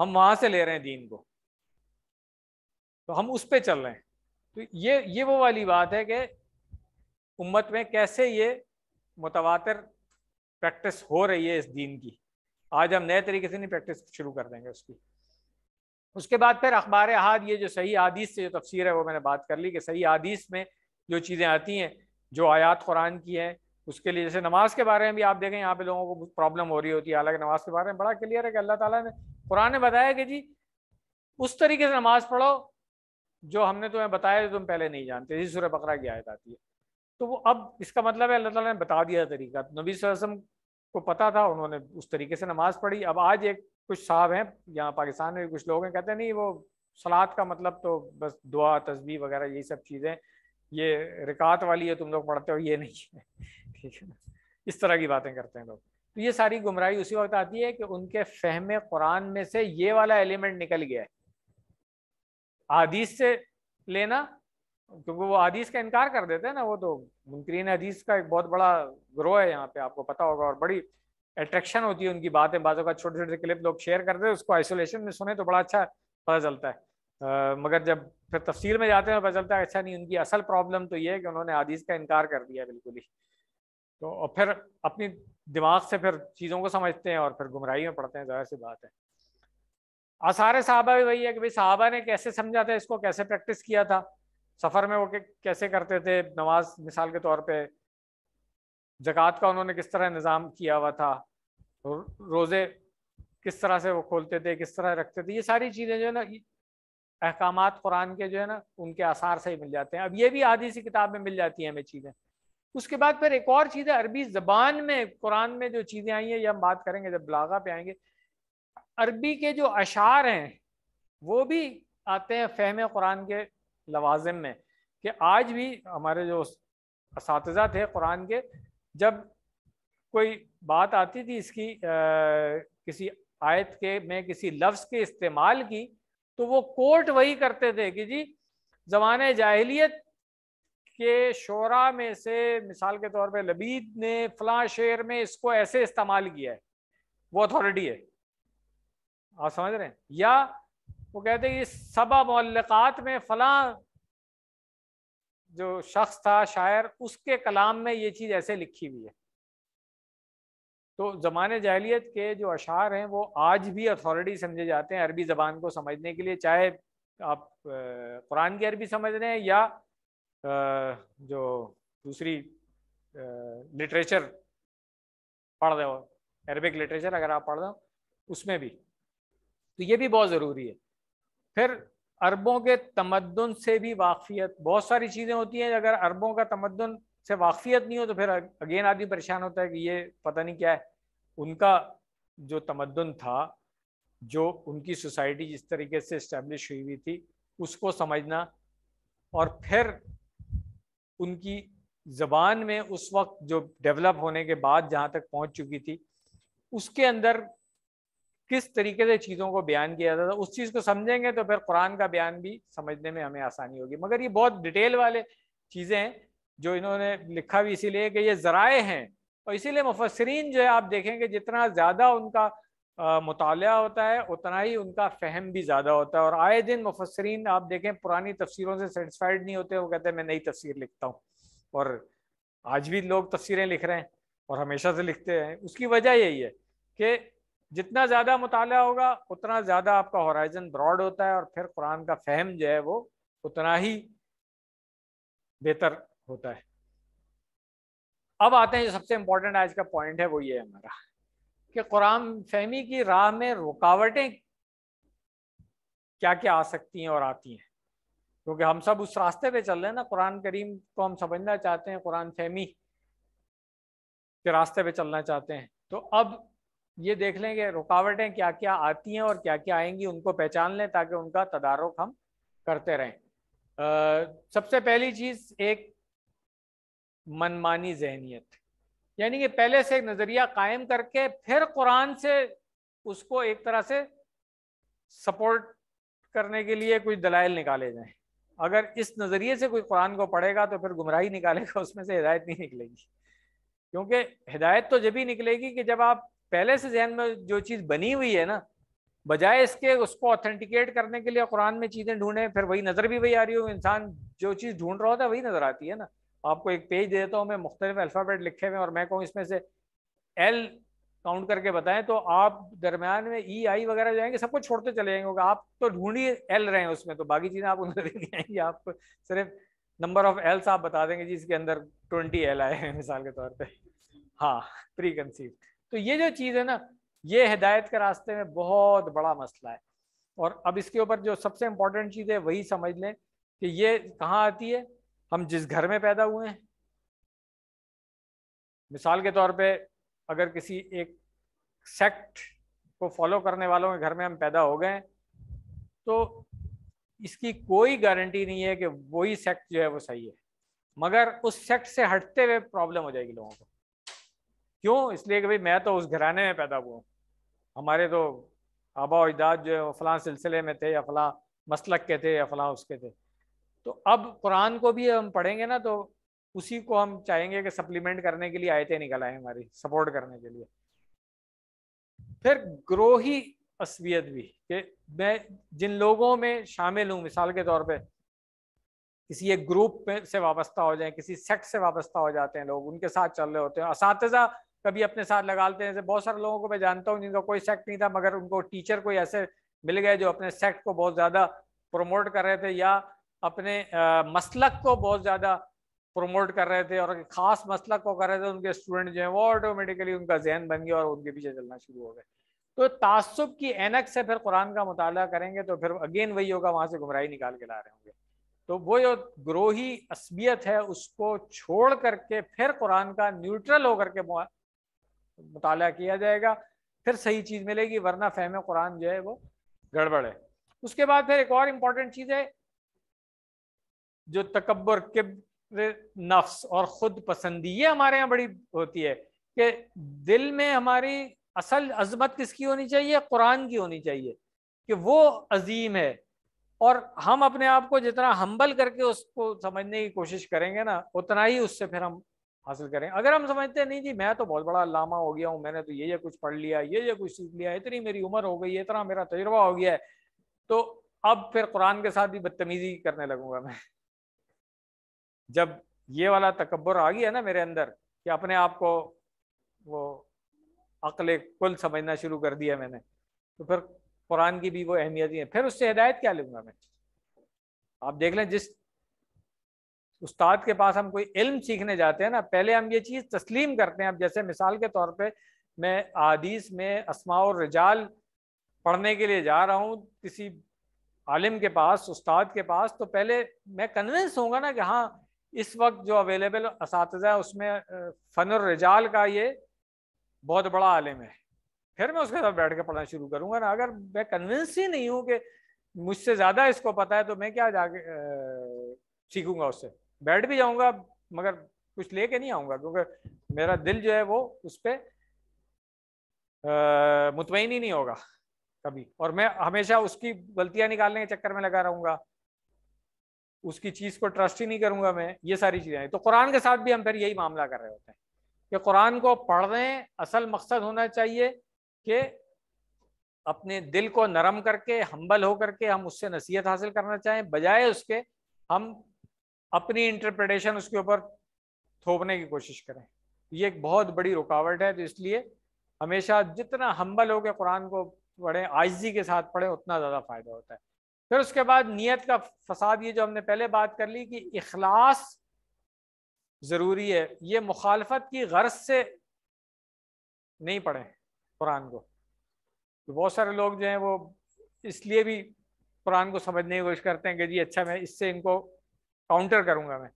हम वहां से ले रहे हैं दीन को तो हम उस पर चल रहे हैं तो ये ये वो वाली बात है कि उम्मत में कैसे ये मुतवातर प्रैक्टिस हो रही है इस दीन की आज हम नए तरीके से नहीं प्रैक्टिस शुरू कर देंगे उसकी उसके बाद फिर अखबार हाद ये जो सही आदिश से जो तफसीर है वो मैंने बात कर ली कि सही आदिश में जो चीज़ें आती हैं जो आयात कुरान की हैं उसके लिए जैसे नमाज के बारे में भी आप देखें यहाँ पे लोगों को प्रॉब्लम हो रही होती है हालांकि नमाज के बारे में बड़ा क्लियर है कि अल्लाह ताला ने कुरान ने बताया कि जी उस तरीके से नमाज पढ़ो जो हमने तुम्हें बताया जो तुम पहले नहीं जानते इसी सुर बकरा की आयत आती है तो वो अब इसका मतलब है अल्लाह ताला ने बता दिया तरीका नबी वसम को पता था उन्होंने उस तरीके से नमाज पढ़ी अब आज एक कुछ साहब हैं यहाँ पाकिस्तान में कुछ लोग हैं कहते हैं नहीं वो सलाद का मतलब तो बस दुआ तस्बी वगैरह यही सब चीज़ें ये रिकात वाली है तुम लोग पढ़ते हो ये नहीं है ठीक है ना इस तरह की बातें करते हैं लोग तो ये सारी गुमराही उसी वक्त आती है कि उनके फहमे कुरान में से ये वाला एलिमेंट निकल गया है आदीस से लेना क्योंकि वो आदीस का इनकार कर देते हैं ना वो तो मुनकरीन हदीस का एक बहुत बड़ा ग्रोह है यहाँ पे आपको पता होगा और बड़ी अट्रैक्शन होती है उनकी बातें बातों का छोटे छोटे क्लिप लोग शेयर करते हैं उसको आइसोलेशन में सुने तो बड़ा अच्छा पता चलता है आ, मगर जब फिर तफसील में जाते हैं तो पता चलता है अच्छा नहीं उनकी असल प्रॉब्लम तो ये है कि उन्होंने आदिश का इनकार कर दिया बिल्कुल ही तो और फिर अपनी दिमाग से फिर चीज़ों को समझते हैं और फिर गुमराही में पढ़ते हैं ज़ाहिर सी बात है आसार साहबा भी वही है कि भाई साहबा ने कैसे समझा था इसको कैसे प्रैक्टिस किया था सफ़र में वो कैसे करते थे नमाज मिसाल के तौर पर जक़ात का उन्होंने किस तरह निज़ाम किया हुआ था रोज़े किस तरह से वो खोलते थे किस तरह रखते थे ये सारी चीज़ें जो है ना अहकाम कुरान के जो है ना उनके आसार से ही मिल जाते हैं अब ये भी आधी सी किताब में मिल जाती है हमें चीज़ें उसके बाद फिर एक और चीज़ है अरबी ज़बान में कुरान में जो चीज़ें आई हैं ये हम बात करेंगे जब बलागा पे आएंगे अरबी के जो अशार हैं वो भी आते हैं फहम कुरान के लवाजम में कि आज भी हमारे जो इस थे कुरान के जब कोई बात आती थी इसकी आ, किसी आयत के में किसी लफ्ज़ के इस्तेमाल की तो वो कोर्ट वही करते थे कि जी ज़माने जाहिलियत के शोरा में से मिसाल के तौर पे लबीद ने फला शेर में इसको ऐसे इस्तेमाल किया है वो अथॉरिटी है आप समझ रहे हैं या वो कहते हैं कि सबा मौलक़ात में फला जो शख्स था शायर उसके कलाम में ये चीज़ ऐसे लिखी हुई है तो जमान जहलीत के जो अशार हैं वो आज भी अथॉरिटी समझे जाते हैं अरबी ज़बान को समझने के लिए चाहे आप कुरान की अरबी समझ रहे हैं या जो दूसरी लिटरेचर पढ़ रहे हो अरबिक लिटरेचर अगर आप पढ़ रहे हो उसमें भी तो ये भी बहुत ज़रूरी है फिर अरबों के तमद्दन से भी वाकफियत बहुत सारी चीज़ें होती हैं अगर अरबों का तमद्दन से वाकफियत नहीं हो तो फिर अगेन आदमी परेशान होता है कि ये पता नहीं क्या है उनका जो तमद्दन था जो उनकी सोसाइटी जिस तरीके से इस्टेब्लिश हुई हुई थी उसको समझना और फिर उनकी ज़बान में उस वक्त जो डेवलप होने के बाद जहाँ तक पहुँच चुकी थी उसके अंदर किस तरीके से चीज़ों को बयान किया जाता था उस चीज़ को समझेंगे तो फिर कुरान का बयान भी समझने में हमें आसानी होगी मगर ये बहुत डिटेल वाले चीज़ें हैं जो इन्होंने लिखा भी इसीलिए कि ये ज़राए हैं और इसीलिए मुफसरीन जो है आप देखेंगे जितना ज़्यादा उनका मुताल होता है उतना ही उनका फहम भी ज़्यादा होता है और आए दिन मुफसरीन आप देखें पुरानी तफसीरों से सेटिसफाइड नहीं होते वो कहते हैं मैं नई तफसीर लिखता हूँ और आज भी लोग तफसीरें लिख रहे हैं और हमेशा से लिखते हैं उसकी वजह यही है कि जितना ज़्यादा मुताल होगा उतना ज़्यादा आपका हॉराइजन ब्रॉड होता है और फिर कुरान का फहम जो है वो उतना ही बेहतर होता है अब आते हैं जो सबसे इंपॉर्टेंट आज का पॉइंट है वो ये है हमारा कि कुरान फहमी की राह में रुकावटें क्या क्या आ सकती हैं और आती हैं क्योंकि हम सब उस रास्ते पे चल रहे हैं ना कुरान करीम को हम समझना चाहते हैं कुरान फहमी के रास्ते पे चलना चाहते हैं तो अब ये देख लें कि रुकावटें क्या क्या आती हैं और क्या क्या आएंगी उनको पहचान लें ताकि उनका तदारक हम करते रहें आ, सबसे पहली चीज़ एक मनमानी जहनीत यानी कि पहले से एक नज़रिया कायम करके फिर कुरान से उसको एक तरह से सपोर्ट करने के लिए कुछ दलाइल निकाले जाएं अगर इस नज़रिए से कोई कुरान को पढ़ेगा तो फिर गुमराही निकालेगा उसमें से हिदायत नहीं निकलेगी क्योंकि हिदायत तो जब ही निकलेगी कि जब आप पहले से जहन में जो चीज़ बनी हुई है ना बजाय इसके उसको ऑथेंटिकेट करने के लिए कुरान में चीज़ें ढूंढे फिर वही नज़र भी वही आ रही हो इंसान जो चीज़ ढूंढ रहा होता है वही नज़र आती है ना आपको एक पेज देता हूँ मैं मुख्तलिफ अल्फ़ाबेट लिखे हुए और मैं कहूँ इसमें से एल काउंट करके बताएं तो आप दरमियान में ई e, आई वगैरह जाएंगे सबको छोड़ते चले जाएंगे आप तो ढूंढिए एल रहे हैं उसमें तो बाकी चीज़ें आप नजर लेके आएंगी आप सिर्फ नंबर ऑफ एल्स आप बता देंगे जिसके अंदर ट्वेंटी एल आए हैं मिसाल के तौर पर हाँ प्री कंसीव्ड तो ये जो चीज़ है ना ये हिदायत के रास्ते में बहुत बड़ा मसला है और अब इसके ऊपर जो सबसे इंपॉर्टेंट चीज़ है वही समझ लें कि ये कहाँ आती है हम जिस घर में पैदा हुए हैं मिसाल के तौर पे अगर किसी एक सेक्ट को फॉलो करने वालों के घर में हम पैदा हो गए तो इसकी कोई गारंटी नहीं है कि वही सेक्ट जो है वो सही है मगर उस सेक्ट से हटते हुए प्रॉब्लम हो जाएगी लोगों को क्यों इसलिए कि भाई मैं तो उस घराने में पैदा हुआ हूँ हमारे तो आबा अजदाद जो है फलां सिलसिले में थे या फलां मसलक के थे या फलां उसके थे तो अब कुरान को भी हम पढ़ेंगे ना तो उसी को हम चाहेंगे कि सप्लीमेंट करने के लिए आयतें निकल आए हमारी सपोर्ट करने के लिए फिर ग्रोही असवियत भी कि मैं जिन लोगों में शामिल हूँ मिसाल के तौर पे किसी एक ग्रुप से वाबस्ता हो जाए किसी सेक्ट से वाबस्ता हो जाते हैं लोग उनके साथ चल रहे होते हैं इस कभी अपने साथ लगा लेते हैं जैसे बहुत सारे लोगों को मैं जानता हूँ जिनका कोई सेक्ट नहीं था मगर उनको टीचर कोई ऐसे मिल गए जो अपने सेक्ट को बहुत ज़्यादा प्रमोट कर रहे थे या अपने मसलक को बहुत ज़्यादा प्रमोट कर रहे थे और ख़ास मसलक को कर रहे थे उनके स्टूडेंट जो हैं वो ऑटोमेटिकली उनका जहन बन गया और उनके पीछे चलना शुरू हो गए तो तासुब की एनक से फिर कुरान का मुताल करेंगे तो फिर अगेन वही होगा वहाँ से गुमराही निकाल के ला रहे होंगे तो वो जो ग्रोही असबियत है उसको छोड़ करके फिर कुरान का न्यूट्रल होकर के मुताल किया जाएगा फिर सही चीज़ मिलेगी वरना फहम कुरान जो है वो गड़बड़ है उसके बाद फिर एक और इम्पोर्टेंट चीज़ है जो तकबर किब्र नफ्स और ख़ुद पसंदी ये हमारे यहाँ बड़ी होती है कि दिल में हमारी असल अजमत किसकी होनी चाहिए कुरान की होनी चाहिए कि वो अजीम है और हम अपने आप को जितना हम्बल करके उसको समझने की कोशिश करेंगे ना उतना ही उससे फिर हम हासिल करें अगर हम समझते हैं नहीं जी मैं तो बहुत बड़ा लामा हो गया हूँ मैंने तो ये ये कुछ पढ़ लिया ये ये कुछ सीख लिया इतनी मेरी उम्र हो गई इतना मेरा तजुर्बा हो गया है तो अब फिर कुरान के साथ भी बदतमीजी करने लगूंगा मैं जब ये वाला तकबर आ गया ना मेरे अंदर कि अपने आप को वो अकल कुल समझना शुरू कर दिया मैंने तो फिर कुरान की भी वो अहमियत ही है फिर उससे हिदायत क्या लूंगा मैं आप देख लें जिस उस्ताद के पास हम कोई इल्म सीखने जाते हैं ना पहले हम ये चीज़ तस्लीम करते हैं अब जैसे मिसाल के तौर पे मैं आदीस में असमा और रिजाल पढ़ने के लिए जा रहा हूँ किसी आलिम के पास उस्ताद के पास तो पहले मैं कन्विंस होऊंगा ना कि हाँ इस वक्त जो अवेलेबल इस उसमें फ़न और रिजाल का ये बहुत बड़ा आलिम है फिर मैं उसके साथ बैठ कर पढ़ना शुरू करूंगा ना अगर मैं कन्विंस ही नहीं हूँ कि मुझसे ज़्यादा इसको पता है तो मैं क्या जाके सीखूंगा उससे बैठ भी जाऊंगा मगर कुछ लेके नहीं आऊंगा क्योंकि मेरा दिल जो है वो उस पर मुतमिन ही नहीं होगा कभी और मैं हमेशा उसकी गलतियां निकालने के चक्कर में लगा रहूंगा उसकी चीज को ट्रस्ट ही नहीं करूंगा मैं ये सारी चीजें तो कुरान के साथ भी हम फिर यही मामला कर रहे होते हैं कि कुरान को पढ़ रहे असल मकसद होना चाहिए कि अपने दिल को नरम करके हम्बल होकर के हम उससे नसीहत हासिल करना चाहें बजाय उसके हम अपनी इंटरप्रिटेशन उसके ऊपर थोपने की कोशिश करें ये एक बहुत बड़ी रुकावट है तो इसलिए हमेशा जितना हम्बल होकर कुरान को पढ़ें आजी के साथ पढ़ें उतना ज़्यादा फ़ायदा होता है फिर उसके बाद नीयत का फसाद ये जो हमने पहले बात कर ली कि इखलास ज़रूरी है ये मुखालफत की गर्ज से नहीं पढ़ें कुरान को तो बहुत सारे लोग जो हैं वो इसलिए भी कुरान को समझने की कोशिश करते हैं कि जी अच्छा मैं इससे इनको काउंटर करूंगा मैं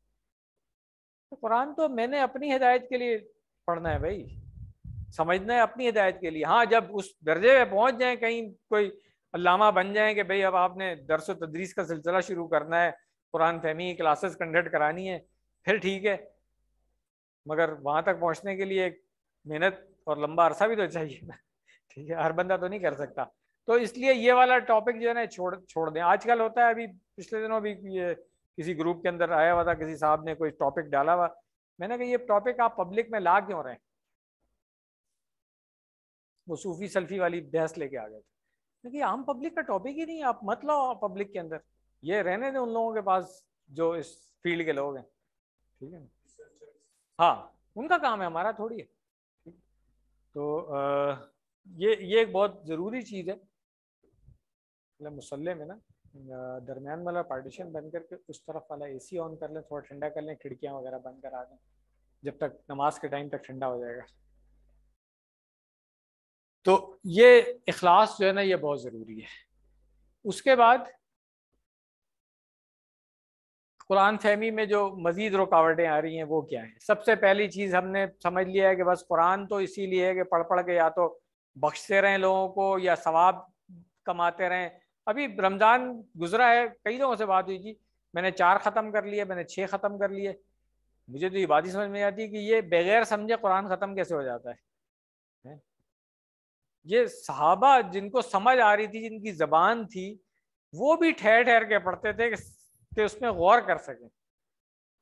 तो कुरान तो मैंने अपनी हिदायत के लिए पढ़ना है भाई समझना है अपनी हिदायत के लिए हाँ जब उस दर्जे पे पहुंच जाए कहीं कोई अलामा बन जाए कि भाई अब आपने दरस तदरीस का सिलसिला शुरू करना है कुरान फहमी क्लासेस कंडक्ट करानी है फिर ठीक है मगर वहाँ तक पहुँचने के लिए मेहनत और लंबा अरसा भी तो चाहिए ना ठीक है हर बंदा तो नहीं कर सकता तो इसलिए ये वाला टॉपिक जो है ना छोड़ छोड़ दें आजकल होता है अभी पिछले दिनों भी ये किसी ग्रुप के अंदर आया हुआ था किसी साहब ने कोई टॉपिक डाला हुआ मैंने कहा ये टॉपिक आप पब्लिक में ला क्यों रहे वो सूफी सल्फी वाली बहस लेके आ गए थे देखिए आम पब्लिक का टॉपिक ही नहीं आप मत लाओ पब्लिक के अंदर ये रहने दें उन लोगों के पास जो इस फील्ड के लोग हैं ठीक है हाँ उनका काम है हमारा थोड़ी है तो आ, ये ये एक बहुत ज़रूरी चीज़ है मसल्ले मतलब में ना दरमियान वाला पार्टीशन बंद करके उस तरफ वाला एसी ऑन कर लें थोड़ा ठंडा कर लें खिड़कियाँ वगैरह बंद करा दें जब तक नमाज के टाइम तक ठंडा हो जाएगा तो ये इखलास जो है ना ये बहुत ज़रूरी है उसके बाद कुरान फहमी में जो मज़ीद रुकावटें आ रही हैं वो क्या है सबसे पहली चीज़ हमने समझ लिया है कि बस कुरान तो इसीलिए है कि पढ़ पढ़ के या तो बख्शते रहें लोगों को या सवाब कमाते रहें अभी रमज़ान गुजरा है कई लोगों से बात हुई जी मैंने चार ख़त्म कर लिए मैंने छः ख़त्म कर लिए मुझे तो ये बात ही समझ में आती है कि ये बगैर समझे कुरान ख़त्म कैसे हो जाता है, ये सहाबा जिनको समझ आ रही थी जिनकी ज़बान थी वो भी ठहर ठहर के पढ़ते थे कि उसमें गौर कर सकें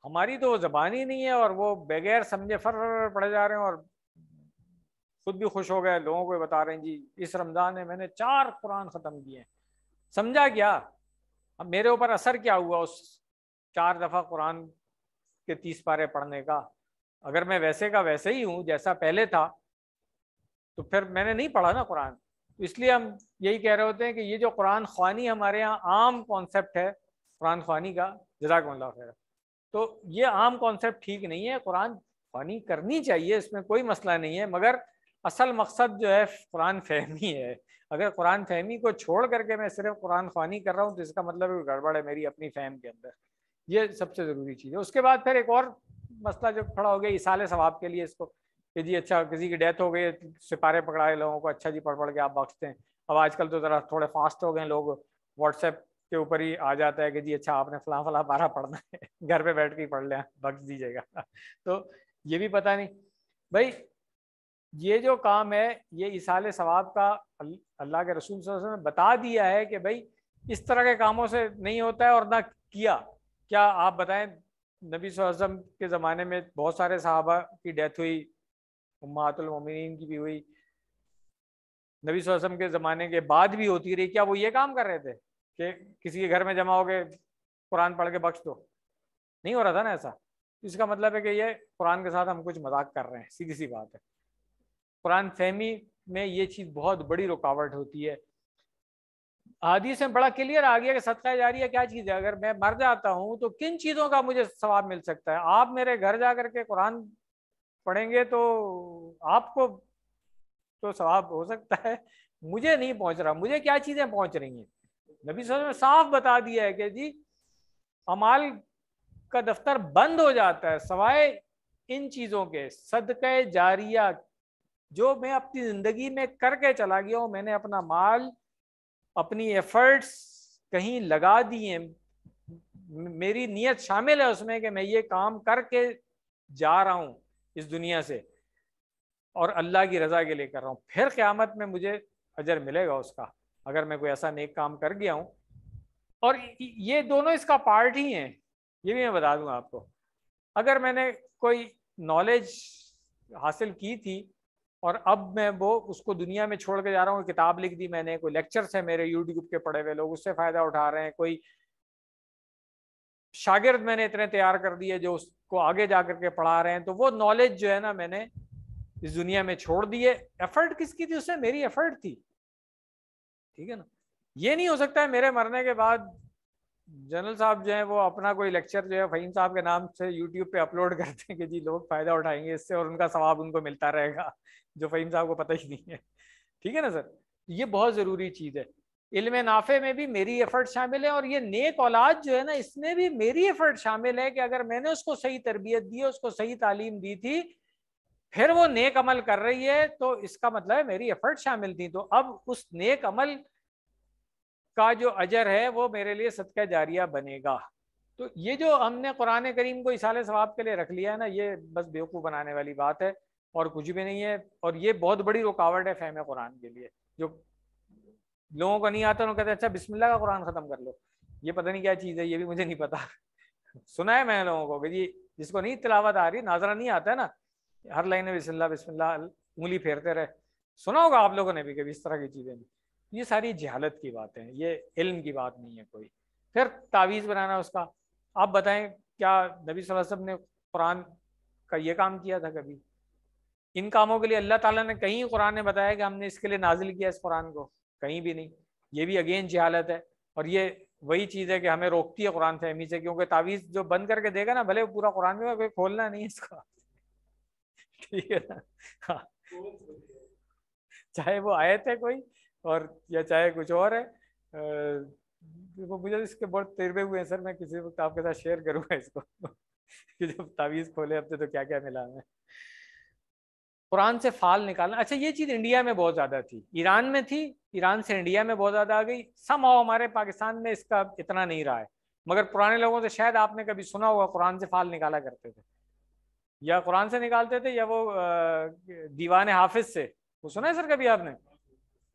हमारी तो वो ज़बान ही नहीं है और वो बगैर समझे फर पढ़े जा रहे हैं और खुद भी खुश हो गए लोगों को बता रहे हैं जी इस रमज़ान में मैंने चार कुरान ख़त्म किए हैं समझा क्या अब मेरे ऊपर असर क्या हुआ उस चार दफ़ा कुरान के तीस पारे पढ़ने का अगर मैं वैसे का वैसे ही हूँ जैसा पहले था तो फिर मैंने नहीं पढ़ा ना कुरान तो इसलिए हम यही कह रहे होते हैं कि ये जो कुरान खानी हमारे यहाँ आम कॉन्सेप्ट है कुरान खानी का जजाक खैर तो ये आम कॉन्सेप्ट ठीक नहीं है कुरान खानी करनी चाहिए इसमें कोई मसला नहीं है मगर असल मकसद जो है कुरान फहमी है अगर कुरान फहमी को छोड़ करके मैं सिर्फ कुरान खानी कर रहा हूँ तो इसका मतलब गड़बड़ है मेरी अपनी फहम के अंदर ये सबसे ज़रूरी चीज़ है उसके बाद फिर एक और मसला जो खड़ा हो गया इसाले सवाब के लिए इसको कि जी अच्छा किसी की डेथ हो गई सिपारे पकड़ाए लोगों को अच्छा जी पढ़ पढ़ के आप बख्शते हैं अब आजकल तो ज़रा थोड़े फास्ट हो गए लोग व्हाट्सएप के ऊपर ही आ जाता है कि जी अच्छा आपने फला फला बारह पढ़ना है घर पे बैठ के ही पढ़ लें बख्श दीजिएगा तो ये भी पता नहीं भाई ये जो काम है ये इसाल सवाब का अल्लाह के रसूल ने बता दिया है कि भाई इस तरह के कामों से नहीं होता है और ना किया क्या आप बताएं नबी सजम के ज़माने में बहुत सारे साहबा की डेथ हुई उम्मातुलमिन की भी हुई नबी सजम के ज़माने के बाद भी होती रही क्या वो ये काम कर रहे थे कि किसी के घर में जमा हो गए कुरान पढ़ के बख्श दो नहीं हो रहा था ना ऐसा इसका मतलब है कि ये कुरान के साथ हम कुछ मजाक कर रहे हैं सीधी सी बात है कुरान फहमी में ये चीज़ बहुत बड़ी रुकावट होती है हदीस में बड़ा क्लियर आ गया कि सदका जारिया क्या चीज़ है अगर मैं मर जाता हूँ तो किन चीज़ों का मुझे सवाब मिल सकता है आप मेरे घर जा करके के कुरान पढ़ेंगे तो आपको तो सवाब हो सकता है मुझे नहीं पहुंच रहा मुझे क्या चीज़ें पहुंच रही हैं नबी सर ने साफ बता दिया है कि जी अमाल का दफ्तर बंद हो जाता है सवाए इन चीज़ों के सदक जारिया जो मैं अपनी जिंदगी में करके चला गया हूँ मैंने अपना माल अपनी एफर्ट्स कहीं लगा दिए मेरी नीयत शामिल है उसमें कि मैं ये काम करके जा रहा हूँ इस दुनिया से और अल्लाह की रजा के लिए कर रहा हूँ फिर क़्यामत में मुझे अजर मिलेगा उसका अगर मैं कोई ऐसा नेक काम कर गया हूँ और ये दोनों इसका पार्ट ही हैं ये भी मैं बता दूंगा आपको अगर मैंने कोई नॉलेज हासिल की थी और अब मैं वो उसको दुनिया में छोड़ के जा रहा हूँ किताब लिख दी मैंने कोई लेक्चर्स है मेरे यूट्यूब के पढ़े हुए लोग उससे फ़ायदा उठा रहे हैं कोई शागिर्द मैंने इतने तैयार कर दिए जो उसको आगे जा करके पढ़ा रहे हैं तो वो नॉलेज जो है ना मैंने इस दुनिया में छोड़ दिए एफर्ट किसकी थी उससे मेरी एफर्ट थी ठीक है ना ये नहीं हो सकता है मेरे मरने के बाद जनरल साहब जो है वो अपना कोई लेक्चर जो है फहीम साहब के नाम से यूट्यूब पे अपलोड करते हैं कि जी लोग फायदा उठाएंगे इससे और उनका सवाब उनको मिलता रहेगा जो फहीम साहब को पता ही नहीं है ठीक है ना सर ये बहुत ज़रूरी चीज़ है इल्म नाफे में भी मेरी एफर्ट शामिल है और ये नेक औलाद जो है ना इसमें भी मेरी एफर्ट शामिल है कि अगर मैंने उसको सही तरबियत दी उसको सही तालीम दी थी फिर वो नेक अमल कर रही है तो इसका मतलब है मेरी एफर्ट शामिल थी तो अब उस नेक अमल का जो अजर है वो मेरे लिए सदका जारिया बनेगा तो ये जो हमने कुरान करीम को इसाले सवाब के लिए रख लिया है ना ये बस बेवकूफ़ बनाने वाली बात है और कुछ भी नहीं है और ये बहुत बड़ी रुकावट है फेम कुरान के लिए जो लोगों को नहीं आता उन्होंने कहते अच्छा बिस्मिल्लाह का कुरान ख़त्म कर लो ये पता नहीं क्या चीज़ है ये भी मुझे नहीं पता सुना है मैंने लोगों को जी जिसको नहीं तिलावत आ रही नाजरा नहीं आता है ना हर लाइन में बिस्मिल्ला बिस्मिल्ला उंगली फेरते रहे सुना होगा आप लोगों ने भी कभी इस तरह की चीज़ें भी ये सारी जहालत की बात है ये इल्म की बात नहीं है कोई फिर तावीज़ बनाना उसका आप बताएं क्या नबी वसल्लम ने कुरान का ये काम किया था कभी इन कामों के लिए अल्लाह ताला ने कहीं कुरान ने बताया कि हमने इसके लिए नाजिल किया इस कुरान को कहीं भी नहीं ये भी अगेन जहालत है और ये वही चीज़ है कि हमें रोकती है कुरान फहमी से क्योंकि तावीज़ जो बंद करके देगा ना भले पूरा कुरान में कोई खोलना नहीं है इसका ठीक है ना हाँ चाहे वो आयत है कोई और या चाहे कुछ और है देखो मुझे इसके बहुत तजर्बे हुए हैं सर मैं किसी वक्त आपके साथ शेयर करूँगा इसको कि जब तावीज़ खोले अब तो, तो क्या क्या मिला हमें कुरान से फाल निकालना अच्छा ये चीज़ इंडिया में बहुत ज़्यादा थी ईरान में थी ईरान से इंडिया में बहुत ज़्यादा आ गई सम हमारे पाकिस्तान में इसका इतना नहीं रहा है मगर पुराने लोगों से शायद आपने कभी सुना होगा कुरान से फाल निकाला करते थे या कुरान से निकालते थे या वो दीवान हाफिज से वो सुना है सर कभी आपने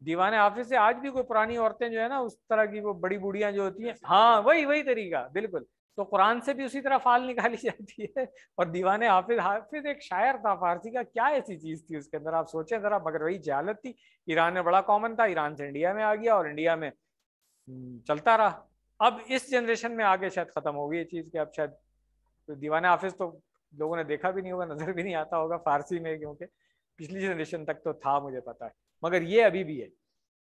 दीवान हाफिज से आज भी कोई पुरानी औरतें जो है ना उस तरह की वो बड़ी बुढ़िया जो होती हैं हाँ वही वही तरीका बिल्कुल तो कुरान से भी उसी तरह फाल निकाली जाती है और दीवान हाफिज हाफिज एक शायर था फारसी का क्या ऐसी चीज थी उसके अंदर आप सोचें जरा मगर वही जहालत थी ईरान में बड़ा कॉमन था ईरान से इंडिया में आ गया और इंडिया में हम्म, चलता रहा अब इस जनरेशन में आगे शायद खत्म हो गई ये चीज़ के अब शायद तो दीवान हाफिज तो लोगों ने देखा भी नहीं होगा नजर भी नहीं आता होगा फारसी में क्योंकि पिछली जनरेशन तक तो था मुझे पता है मगर ये अभी भी है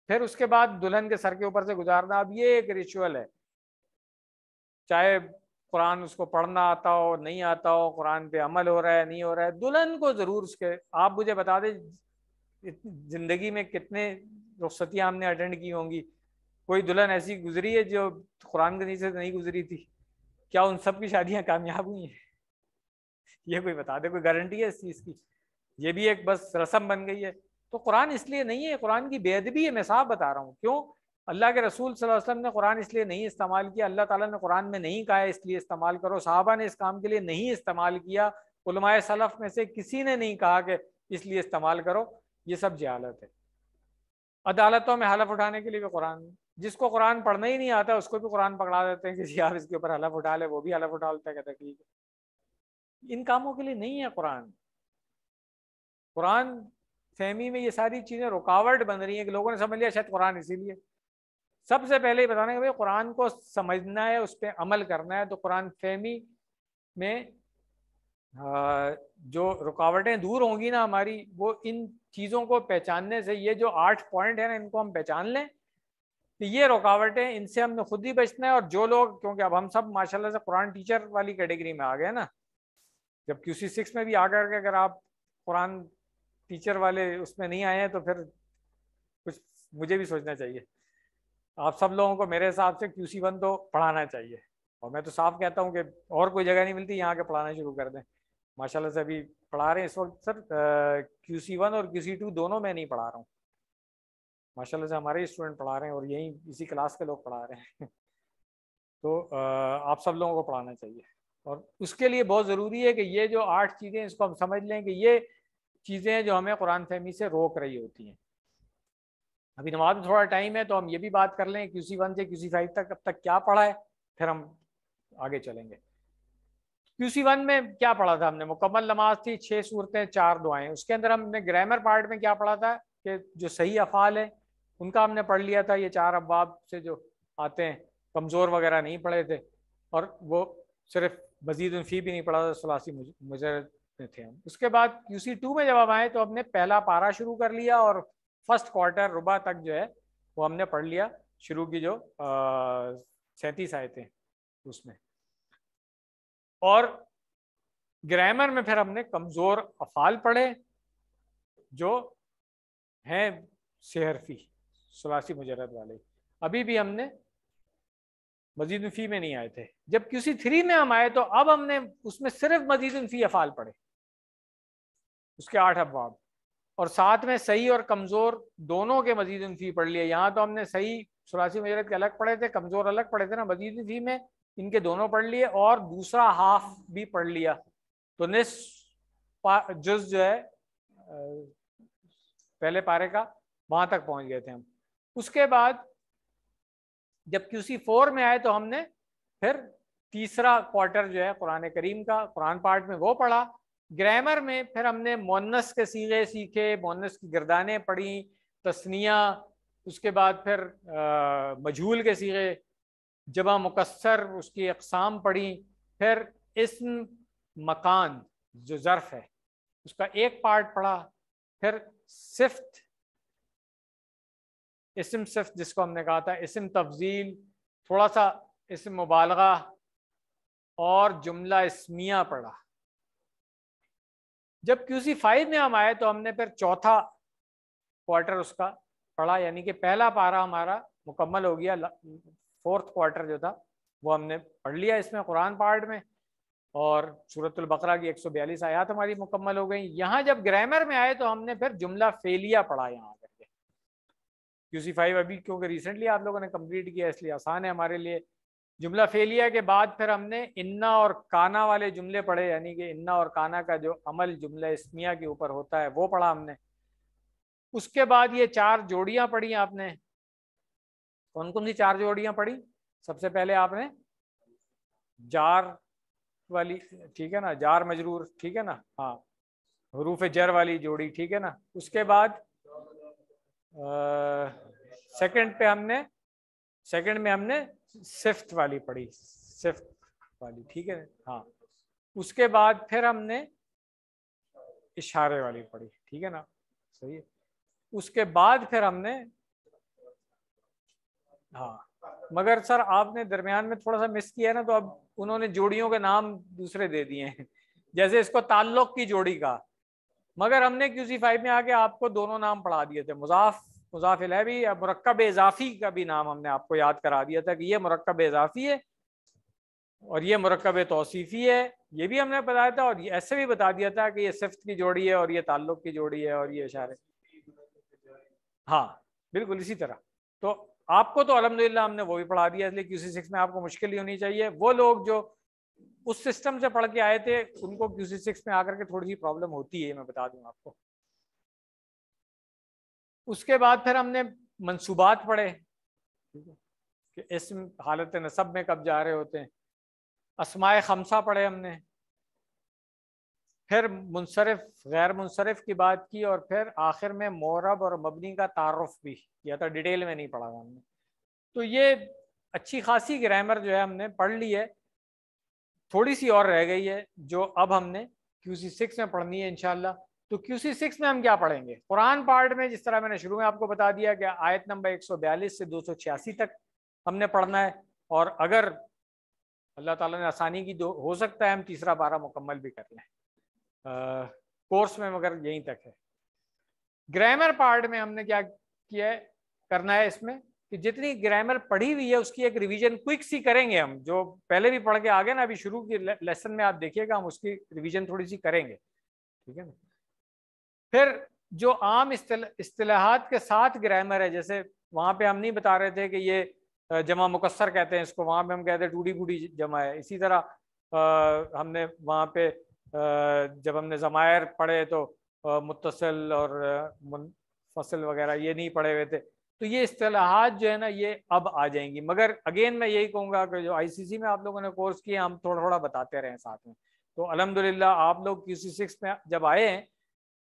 फिर उसके बाद दुल्हन के सर के ऊपर से गुजारना अब ये एक रिचुअल है चाहे कुरान उसको पढ़ना आता हो नहीं आता हो कुरान पे अमल हो रहा है नहीं हो रहा है दुल्हन को ज़रूर उसके आप मुझे बता दें ज़िंदगी में कितने रुख्सतियाँ हमने अटेंड की होंगी कोई दुल्हन ऐसी गुजरी है जो कुरान के नीचे नहीं गुजरी थी क्या उन सब की शादियाँ कामयाब हुई हैं ये कोई बता दे कोई गारंटी है इस चीज़ की ये भी एक बस रसम बन गई है तो कुरान इसलिए नहीं है कुरान की बेअदबी है मैं साफ बता रहा हूँ क्यों अल्लाह के रसूल सल्लल्लाहु वसल्लम ने कुरान इसलिए नहीं इस्तेमाल किया अल्लाह ताला ने कुरान में नहीं कहा इसलिए इस्तेमाल करो साहबा ने इस काम के लिए नहीं इस्तेमाल किया सलफ में से किसी ने नहीं कहा कि इसलिए इस्तेमाल करो ये सब जहालत है अदालतों में हलफ उठाने के लिए भी कुरान जिसको कुरान पढ़ना ही नहीं आता उसको भी कुरान पकड़ा देते हैं कि जी आप इसके ऊपर हलफ उठा ले वो भी हलफ उठा लेते हैं कहता ठीक है इन कामों के लिए नहीं है कुरान कुरान फहमी में ये सारी चीज़ें रुकावट बन रही हैं कि लोगों ने समझ लिया शायद कुरान इसीलिए सबसे पहले ही बताना भाई कुरान को समझना है उस पर अमल करना है तो कुरान फहमी में जो रुकावटें दूर होंगी ना हमारी वो इन चीज़ों को पहचानने से ये जो आठ पॉइंट है ना इनको हम पहचान लें तो ये रुकावटें इनसे हमने खुद ही बचना है और जो लोग क्योंकि अब हम सब माशाल्लाह से कुरान टीचर वाली कैटेगरी में आ गए ना जब क्यू सी सिक्स में भी आकर के अगर आप कुरान टीचर वाले उसमें नहीं आए हैं तो फिर कुछ मुझे भी सोचना चाहिए आप सब लोगों को मेरे हिसाब से क्यू सी वन तो पढ़ाना चाहिए और मैं तो साफ कहता हूँ कि और कोई जगह नहीं मिलती यहाँ के पढ़ाना शुरू कर दें माशाल्लाह से अभी पढ़ा रहे हैं इस वक्त सर क्यू सी वन और क्यू सी टू दोनों में नहीं पढ़ा रहा हूँ माशाल्लाह से हमारे स्टूडेंट पढ़ा रहे हैं और यहीं इसी क्लास के लोग पढ़ा रहे हैं तो आप सब लोगों को पढ़ाना चाहिए और उसके लिए बहुत ज़रूरी है कि ये जो आठ चीज़ें इसको हम समझ लें कि ये चीज़ें हैं जो हमें कुरान फहमी से रोक रही होती हैं अभी नमाज में थोड़ा टाइम है तो हम ये भी बात कर लें क्यूसी वन से क्यूसी फाइव तक अब तक क्या पढ़ा है फिर हम आगे चलेंगे क्यूसी वन में क्या पढ़ा था हमने मुकम्मल नमाज थी छः सूरतें चार दुआएं उसके अंदर हमने ग्रामर पार्ट में क्या पढ़ा था कि जो सही अफ़ाल है उनका हमने पढ़ लिया था ये चार अबाब से जो आते हैं कमज़ोर वगैरह नहीं पढ़े थे और वो सिर्फ मजीद उनफी भी नहीं पढ़ा था सलासी मुजर सकते थे हम उसके बाद यूसी टू में जब हम आए तो हमने पहला पारा शुरू कर लिया और फर्स्ट क्वार्टर रुबा तक जो है वो हमने पढ़ लिया शुरू की जो सैंतीस आए थे उसमें और ग्रामर में फिर हमने कमज़ोर अफाल पढ़े जो हैं सेहरफी सलासी मुजरद वाले अभी भी हमने मजीदी फी में नहीं आए थे जब क्यूसी थ्री में हम आए तो अब हमने उसमें सिर्फ मजीद फी अफाल पढ़े उसके आठ अफवाब और साथ में सही और कमज़ोर दोनों के मजीद उनफी पढ़ लिए यहाँ तो हमने सही सुरासी मजरत के अलग पढ़े थे कमज़ोर अलग पढ़े थे ना मजीद उनफी में इनके दोनों पढ़ लिए और दूसरा हाफ भी पढ़ लिया तो निस जुज जो है पहले पारे का वहाँ तक पहुँच गए थे हम उसके बाद जब क्यूसी फोर में आए तो हमने फिर तीसरा क्वार्टर जो है कुरान करीम का कुरान पार्ट में वो पढ़ा ग्रामर में फिर हमने मोनस के सीगे सीखे मोनस की गिरदाने पढ़ी तस्निया उसके बाद फिर मजहूल के सीगे जबा मुकसर उसकी अकसाम पढ़ी फिर इसम मकान जो ज़र्फ़ है उसका एक पार्ट पढ़ा फिर सिफ्त इसम सिफ्त जिसको हमने कहा था इसम तफजील थोड़ा सा इसम मुबालगा और जुमला इसमिया पढ़ा जब सी फाइव में हम आए तो हमने फिर चौथा क्वार्टर उसका पढ़ा यानी कि पहला पारा हमारा मुकम्मल हो गया फोर्थ क्वार्टर जो था वो हमने पढ़ लिया इसमें कुरान पार्ट में और सूरतुल बकरा की 142 आयात हमारी मुकम्मल हो गई यहाँ जब ग्रामर में आए तो हमने फिर जुमला फेलिया पढ़ा यहाँ करके सी फाइव अभी क्योंकि रिसेंटली आप लोगों ने कंप्लीट किया इसलिए आसान है हमारे लिए जुमला फेलिया के बाद फिर हमने इन्ना और काना वाले जुमले पढ़े यानी कि इन्ना और काना का जो अमल जुमला इसमिया के ऊपर होता है वो पढ़ा हमने उसके बाद ये चार जोड़ियां पढ़ी आपने कौन कौन सी चार जोड़ियां पढ़ी सबसे पहले आपने जार वाली ठीक है ना जार मजरूर ठीक है ना हाँ हरूफ जर वाली जोड़ी ठीक है ना उसके बाद सेकंड पे हमने सेकंड में हमने सिफ्थ वाली पढ़ी सिफ्थ वाली ठीक है हाँ उसके बाद फिर हमने इशारे वाली पढ़ी ठीक है ना सही है उसके बाद फिर हमने हाँ मगर सर आपने दरमियान में थोड़ा सा मिस किया ना तो अब उन्होंने जोड़ियों के नाम दूसरे दे दिए हैं जैसे इसको ताल्लुक की जोड़ी का मगर हमने क्यूसी फाइव में आके आपको दोनों नाम पढ़ा दिए थे मुजाफ मुजाफिल है भी मरकब इजाफी का भी नाम हमने आपको याद करा दिया था कि ये मरकब इजाफी है और ये मरकब तोसीफ़ी है ये भी हमने बताया था और ऐसे भी बता दिया था कि ये सिफ्त की जोड़ी है और ये ताल्लुक़ की जोड़ी है और ये इशारे हाँ बिल्कुल इसी तरह तो आपको तो अलहमदिल्ला हमने वो भी पढ़ा दिया इसलिए क्यूसी सिक्स में आपको मुश्किल ही होनी चाहिए वो लोग जो उस सिस्टम से पढ़ के आए थे उनको क्यूसी सिक्स में आकर के थोड़ी सी प्रॉब्लम होती है मैं बता दूँ आपको उसके बाद फिर हमने मंसूबात पढ़े कि इस हालत नसब में कब जा रहे होते हैं असमाय खमसा पढ़े हमने फिर मुनसरफ गैर मुनसरफ की बात की और फिर आखिर में मौरब और मबनी का तारफ़ भी किया था डिटेल में नहीं पढ़ा हमने तो ये अच्छी खासी ग्रामर जो है हमने पढ़ ली है थोड़ी सी और रह गई है जो अब हमने क्यू सी सिक्स में पढ़नी है इनशाला तो क्यूसी सिक्स में हम क्या पढ़ेंगे कुरान पार्ट में जिस तरह मैंने शुरू में आपको बता दिया कि आयत नंबर 142 से दो तक हमने पढ़ना है और अगर अल्लाह ताला ने आसानी की दो तो हो सकता है हम तीसरा बारह मुकम्मल भी कर लें कोर्स में मगर यहीं तक है ग्रामर पार्ट में हमने क्या किया है करना है इसमें कि जितनी ग्रामर पढ़ी हुई है उसकी एक रिवीजन क्विक सी करेंगे हम जो पहले भी पढ़ के आ गए ना अभी शुरू की लेसन में आप देखिएगा हम उसकी रिवीजन थोड़ी सी करेंगे ठीक है ना फिर जो आम असलाहत के साथ ग्रामर है जैसे वहाँ पे हम नहीं बता रहे थे कि ये जमा मुकसर कहते हैं इसको वहाँ पे हम कहते हैं टूटी बूढ़ी जमा है इसी तरह हमने वहाँ पे जब हमने जमायर पढ़े तो मुतसल और फसल वगैरह ये नहीं पढ़े हुए थे तो ये असलाहत जो है ना ये अब आ जाएंगी मगर अगेन मैं यही कहूँगा कि जो आई में आप लोगों ने कोर्स किए हम थोड़ा थोड़ा बताते रहे साथ में तो अलहमदिल्ला आप लोग क्यू सिक्स में जब आए हैं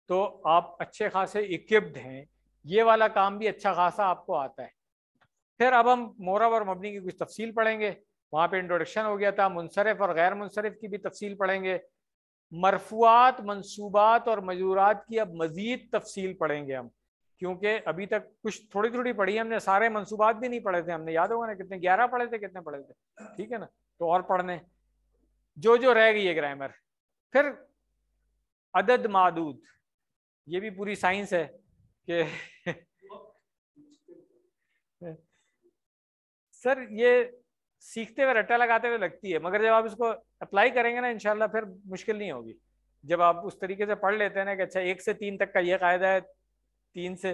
तो आप अच्छे खासे इक्विप्ड हैं ये वाला काम भी अच्छा खासा आपको आता है फिर अब हम मोरब और मबनी की कुछ तफसील पढ़ेंगे वहाँ पे इंट्रोडक्शन हो गया था मुनसरफ और गैर मुनसरफ की भी तफसील पढ़ेंगे मरफूआत मनसूबात और मजूरात की अब मज़ीद तफसील पढ़ेंगे हम क्योंकि अभी तक कुछ थोड़ी थोड़ी पढ़ी हमने सारे मनसूबात भी नहीं पढ़े थे हमने याद होगा ना कितने ग्यारह पढ़े थे कितने पढ़े थे ठीक है ना तो और पढ़ने जो जो रह गई है ग्रामर फिर अदद मादूद ये भी पूरी साइंस है कि सर ये सीखते हुए रट्टा लगाते हुए लगती है मगर जब आप इसको अप्लाई करेंगे ना इनशाला फिर मुश्किल नहीं होगी जब आप उस तरीके से पढ़ लेते हैं ना कि अच्छा एक से तीन तक का ये कायदा है तीन से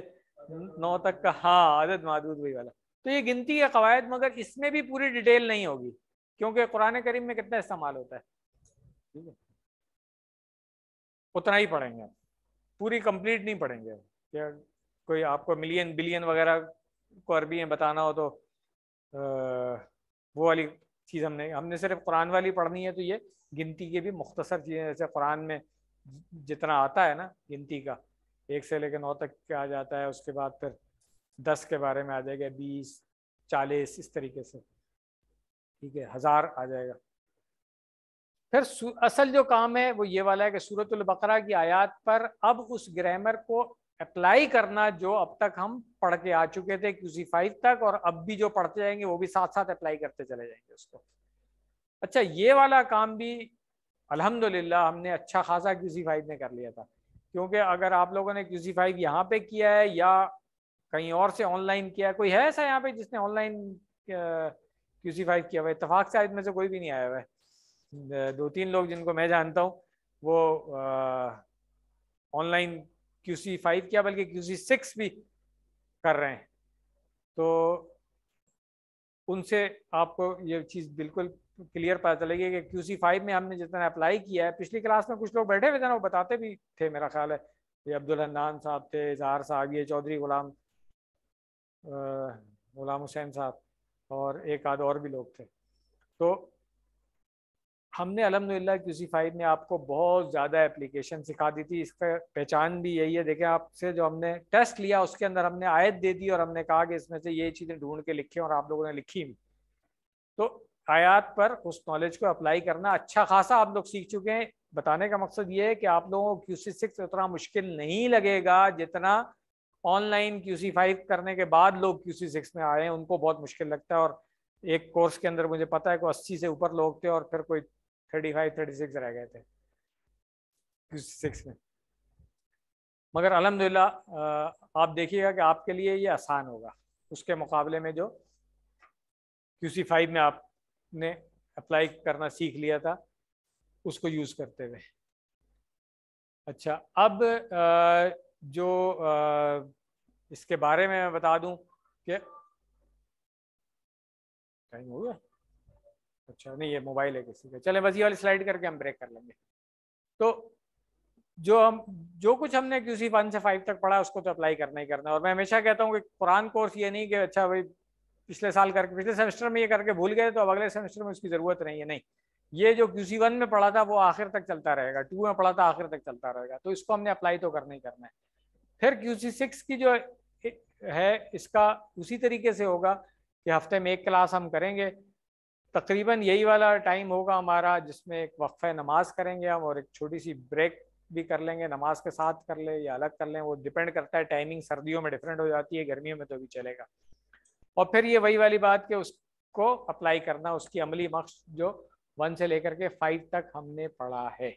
नौ तक का हाँ आदत महदूद वही वाला तो ये गिनती है कवायद मगर इसमें भी पूरी डिटेल नहीं होगी क्योंकि कुरान करीम में कितना इस्तेमाल होता है ठीक है उतना ही पढ़ेंगे आप पूरी कंप्लीट नहीं पढ़ेंगे या कोई आपको मिलियन बिलियन वगैरह को अरबी में बताना हो तो आ, वो वाली चीज़ हमने हमने सिर्फ कुरान वाली पढ़नी है तो ये गिनती की भी मुख्तसर चीज़ें जैसे कुरान में जितना आता है ना गिनती का एक से लेकर नौ तक आ जाता है उसके बाद फिर दस के बारे में आ जाएगा बीस चालीस इस तरीके से ठीक है हज़ार आ जाएगा फिर असल जो काम है वो ये वाला है कि सूरत बकरा की आयात पर अब उस ग्रामर को अप्लाई करना जो अब तक हम पढ़ के आ चुके थे क्यूसी फाइव तक और अब भी जो पढ़ते जाएंगे वो भी साथ साथ अप्लाई करते चले जाएंगे उसको अच्छा ये वाला काम भी अल्हम्दुलिल्लाह हमने अच्छा खासा क्यूसी फाइव में कर लिया था क्योंकि अगर आप लोगों ने क्यूसी फाइव यहाँ पे किया है या कहीं और से ऑनलाइन किया है कोई है ऐसा यहाँ पे जिसने ऑनलाइन क्यूसी फाइव किया हुआ इतफाक से आज में से कोई भी नहीं आया हुआ है दो तीन लोग जिनको मैं जानता हूँ वो ऑनलाइन क्यू सी फाइव क्या बल्कि क्यू सी सिक्स भी कर रहे हैं तो उनसे आपको ये चीज़ बिल्कुल क्लियर पता चलेगी कि क्यू सी फाइव में हमने जितना अप्लाई किया है पिछली क्लास में कुछ लोग बैठे हुए थे ना वो बताते भी थे मेरा ख्याल है ये अब्दुल हन्नान साहब थे इजहार साहब ये चौधरी गुलाम गुलाम हुसैन साहब और एक आध और भी लोग थे तो हमने अलहमदिल्ला क्यूसी फाइव ने आपको बहुत ज़्यादा एप्लीकेशन सिखा दी थी इसका पहचान भी यही है देखें आपसे जो हमने टेस्ट लिया उसके अंदर हमने आयत दे दी और हमने कहा कि इसमें से ये चीज़ें ढूंढ के लिखी और आप लोगों ने लिखी तो आयात पर उस नॉलेज को अप्लाई करना अच्छा खासा आप लोग सीख चुके हैं बताने का मकसद ये है कि आप लोगों को क्यू सी सिक्स उतना मुश्किल नहीं लगेगा जितना ऑनलाइन क्यू सी फाइव करने के बाद लोग क्यू सी सिक्स में आए हैं उनको बहुत मुश्किल लगता है और एक कोर्स के अंदर मुझे पता है कोई अस्सी से ऊपर लोग थे और फिर कोई थर्टी फाइव थर्टी सिक्स रह गए थे में मगर अलहमदिल्ला आप देखिएगा कि आपके लिए ये आसान होगा उसके मुकाबले में जो क्यू फाइव में आपने अप्लाई करना सीख लिया था उसको यूज़ करते हुए अच्छा अब जो इसके बारे में मैं बता दूं कि टाइम हो गया अच्छा नहीं ये मोबाइल है किसी का चले बस ये वाली स्लाइड करके हम ब्रेक कर लेंगे तो जो हम जो कुछ हमने क्यूसी वन से फाइव तक पढ़ा उसको तो अप्लाई करना ही करना है और मैं हमेशा कहता हूँ कि पुरान कोर्स ये नहीं कि अच्छा भाई पिछले साल करके पिछले सेमेस्टर में ये करके भूल गए तो अब अगले सेमेस्टर में उसकी ज़रूरत नहीं है नहीं ये जो क्यूसी वन में पढ़ा था वो आखिर तक चलता रहेगा टू में पढ़ा था आखिर तक चलता रहेगा तो इसको हमने अप्लाई तो करना ही करना है फिर क्यू सी सिक्स की जो है इसका उसी तरीके से होगा कि हफ्ते में एक क्लास हम करेंगे तकरीबन यही वाला टाइम होगा हमारा जिसमें एक वक्फ़ नमाज करेंगे हम और एक छोटी सी ब्रेक भी कर लेंगे नमाज के साथ कर ले या अलग कर लें वो डिपेंड करता है टाइमिंग सर्दियों में डिफरेंट हो जाती है गर्मियों में तो भी चलेगा और फिर ये वही वाली बात कि उसको अप्लाई करना उसकी अमली मक्स जो वन से लेकर के फाइव तक हमने पढ़ा है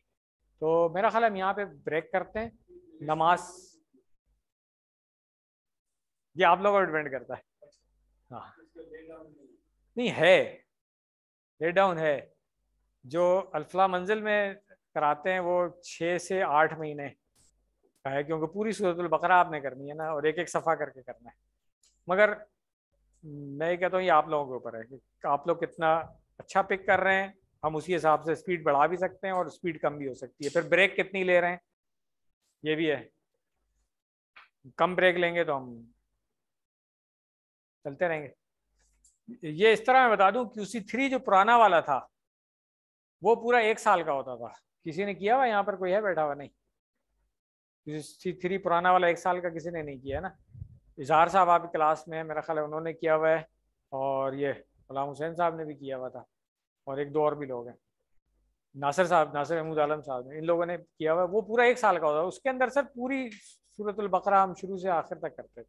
तो मेरा ख्याल हम यहाँ पे ब्रेक करते हैं नमाज ये आप लोगों पर डिपेंड करता है हाँ नहीं है डाउन है जो अल्फला मंजिल में कराते हैं वो छः से आठ महीने का है क्योंकि पूरी सूरत बकरा आपने करनी है ना और एक एक सफ़ा करके करना है मगर मैं ये कहता हूँ ये आप लोगों के ऊपर है कि आप लोग कितना अच्छा पिक कर रहे हैं हम उसी हिसाब से स्पीड बढ़ा भी सकते हैं और स्पीड कम भी हो सकती है फिर ब्रेक कितनी ले रहे हैं ये भी है कम ब्रेक लेंगे तो हम चलते रहेंगे ये इस तरह मैं बता दूं उसी थ्री जो पुराना वाला था वो पूरा एक साल का होता था किसी ने किया हुआ यहाँ पर कोई है बैठा हुआ नहीं क्यूसी थ्री पुराना वाला एक साल का किसी ने नहीं किया ना इजहार साहब आपकी क्लास में है मेरा ख्याल है उन्होंने किया हुआ है और ये गुलाम हुसैन साहब ने भी किया हुआ था और एक दो और भी लोग हैं नासर साहब नासिर महमूद आलम साहब ने इन लोगों ने किया हुआ है वो पूरा एक साल का होता है उसके अंदर सर पूरी सूरत बकरा हम शुरू से आखिर तक करते थे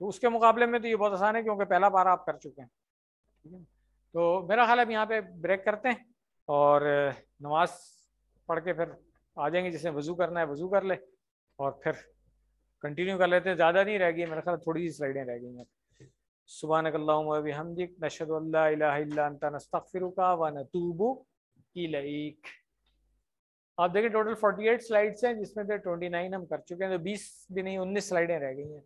तो उसके मुकाबले में तो ये बहुत आसान है क्योंकि पहला बार आप कर चुके हैं ठीक है तो मेरा ख्याल अब यहाँ पे ब्रेक करते हैं और नमाज पढ़ के फिर आ जाएंगे जिसने वज़ू करना है वज़ू कर ले और फिर कंटिन्यू कर लेते हैं ज़्यादा नहीं रह गई मेरा ख्याल थोड़ी सी स्लाइडें रह गई हैं सुबहानकल्लाबी हमदिक नशदल्लास्तफ़िरुका व नतूबू आप देखिए टोटल 48 स्लाइड्स हैं जिसमें से 29 हम कर चुके हैं तो 20 भी नहीं 19 स्लाइडें रह गई हैं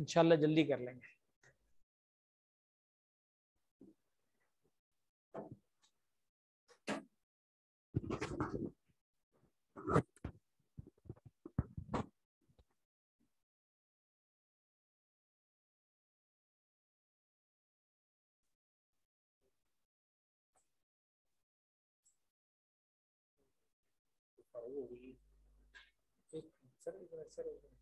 इंशाल्लाह जल्दी कर लेंगे एक सर एक सर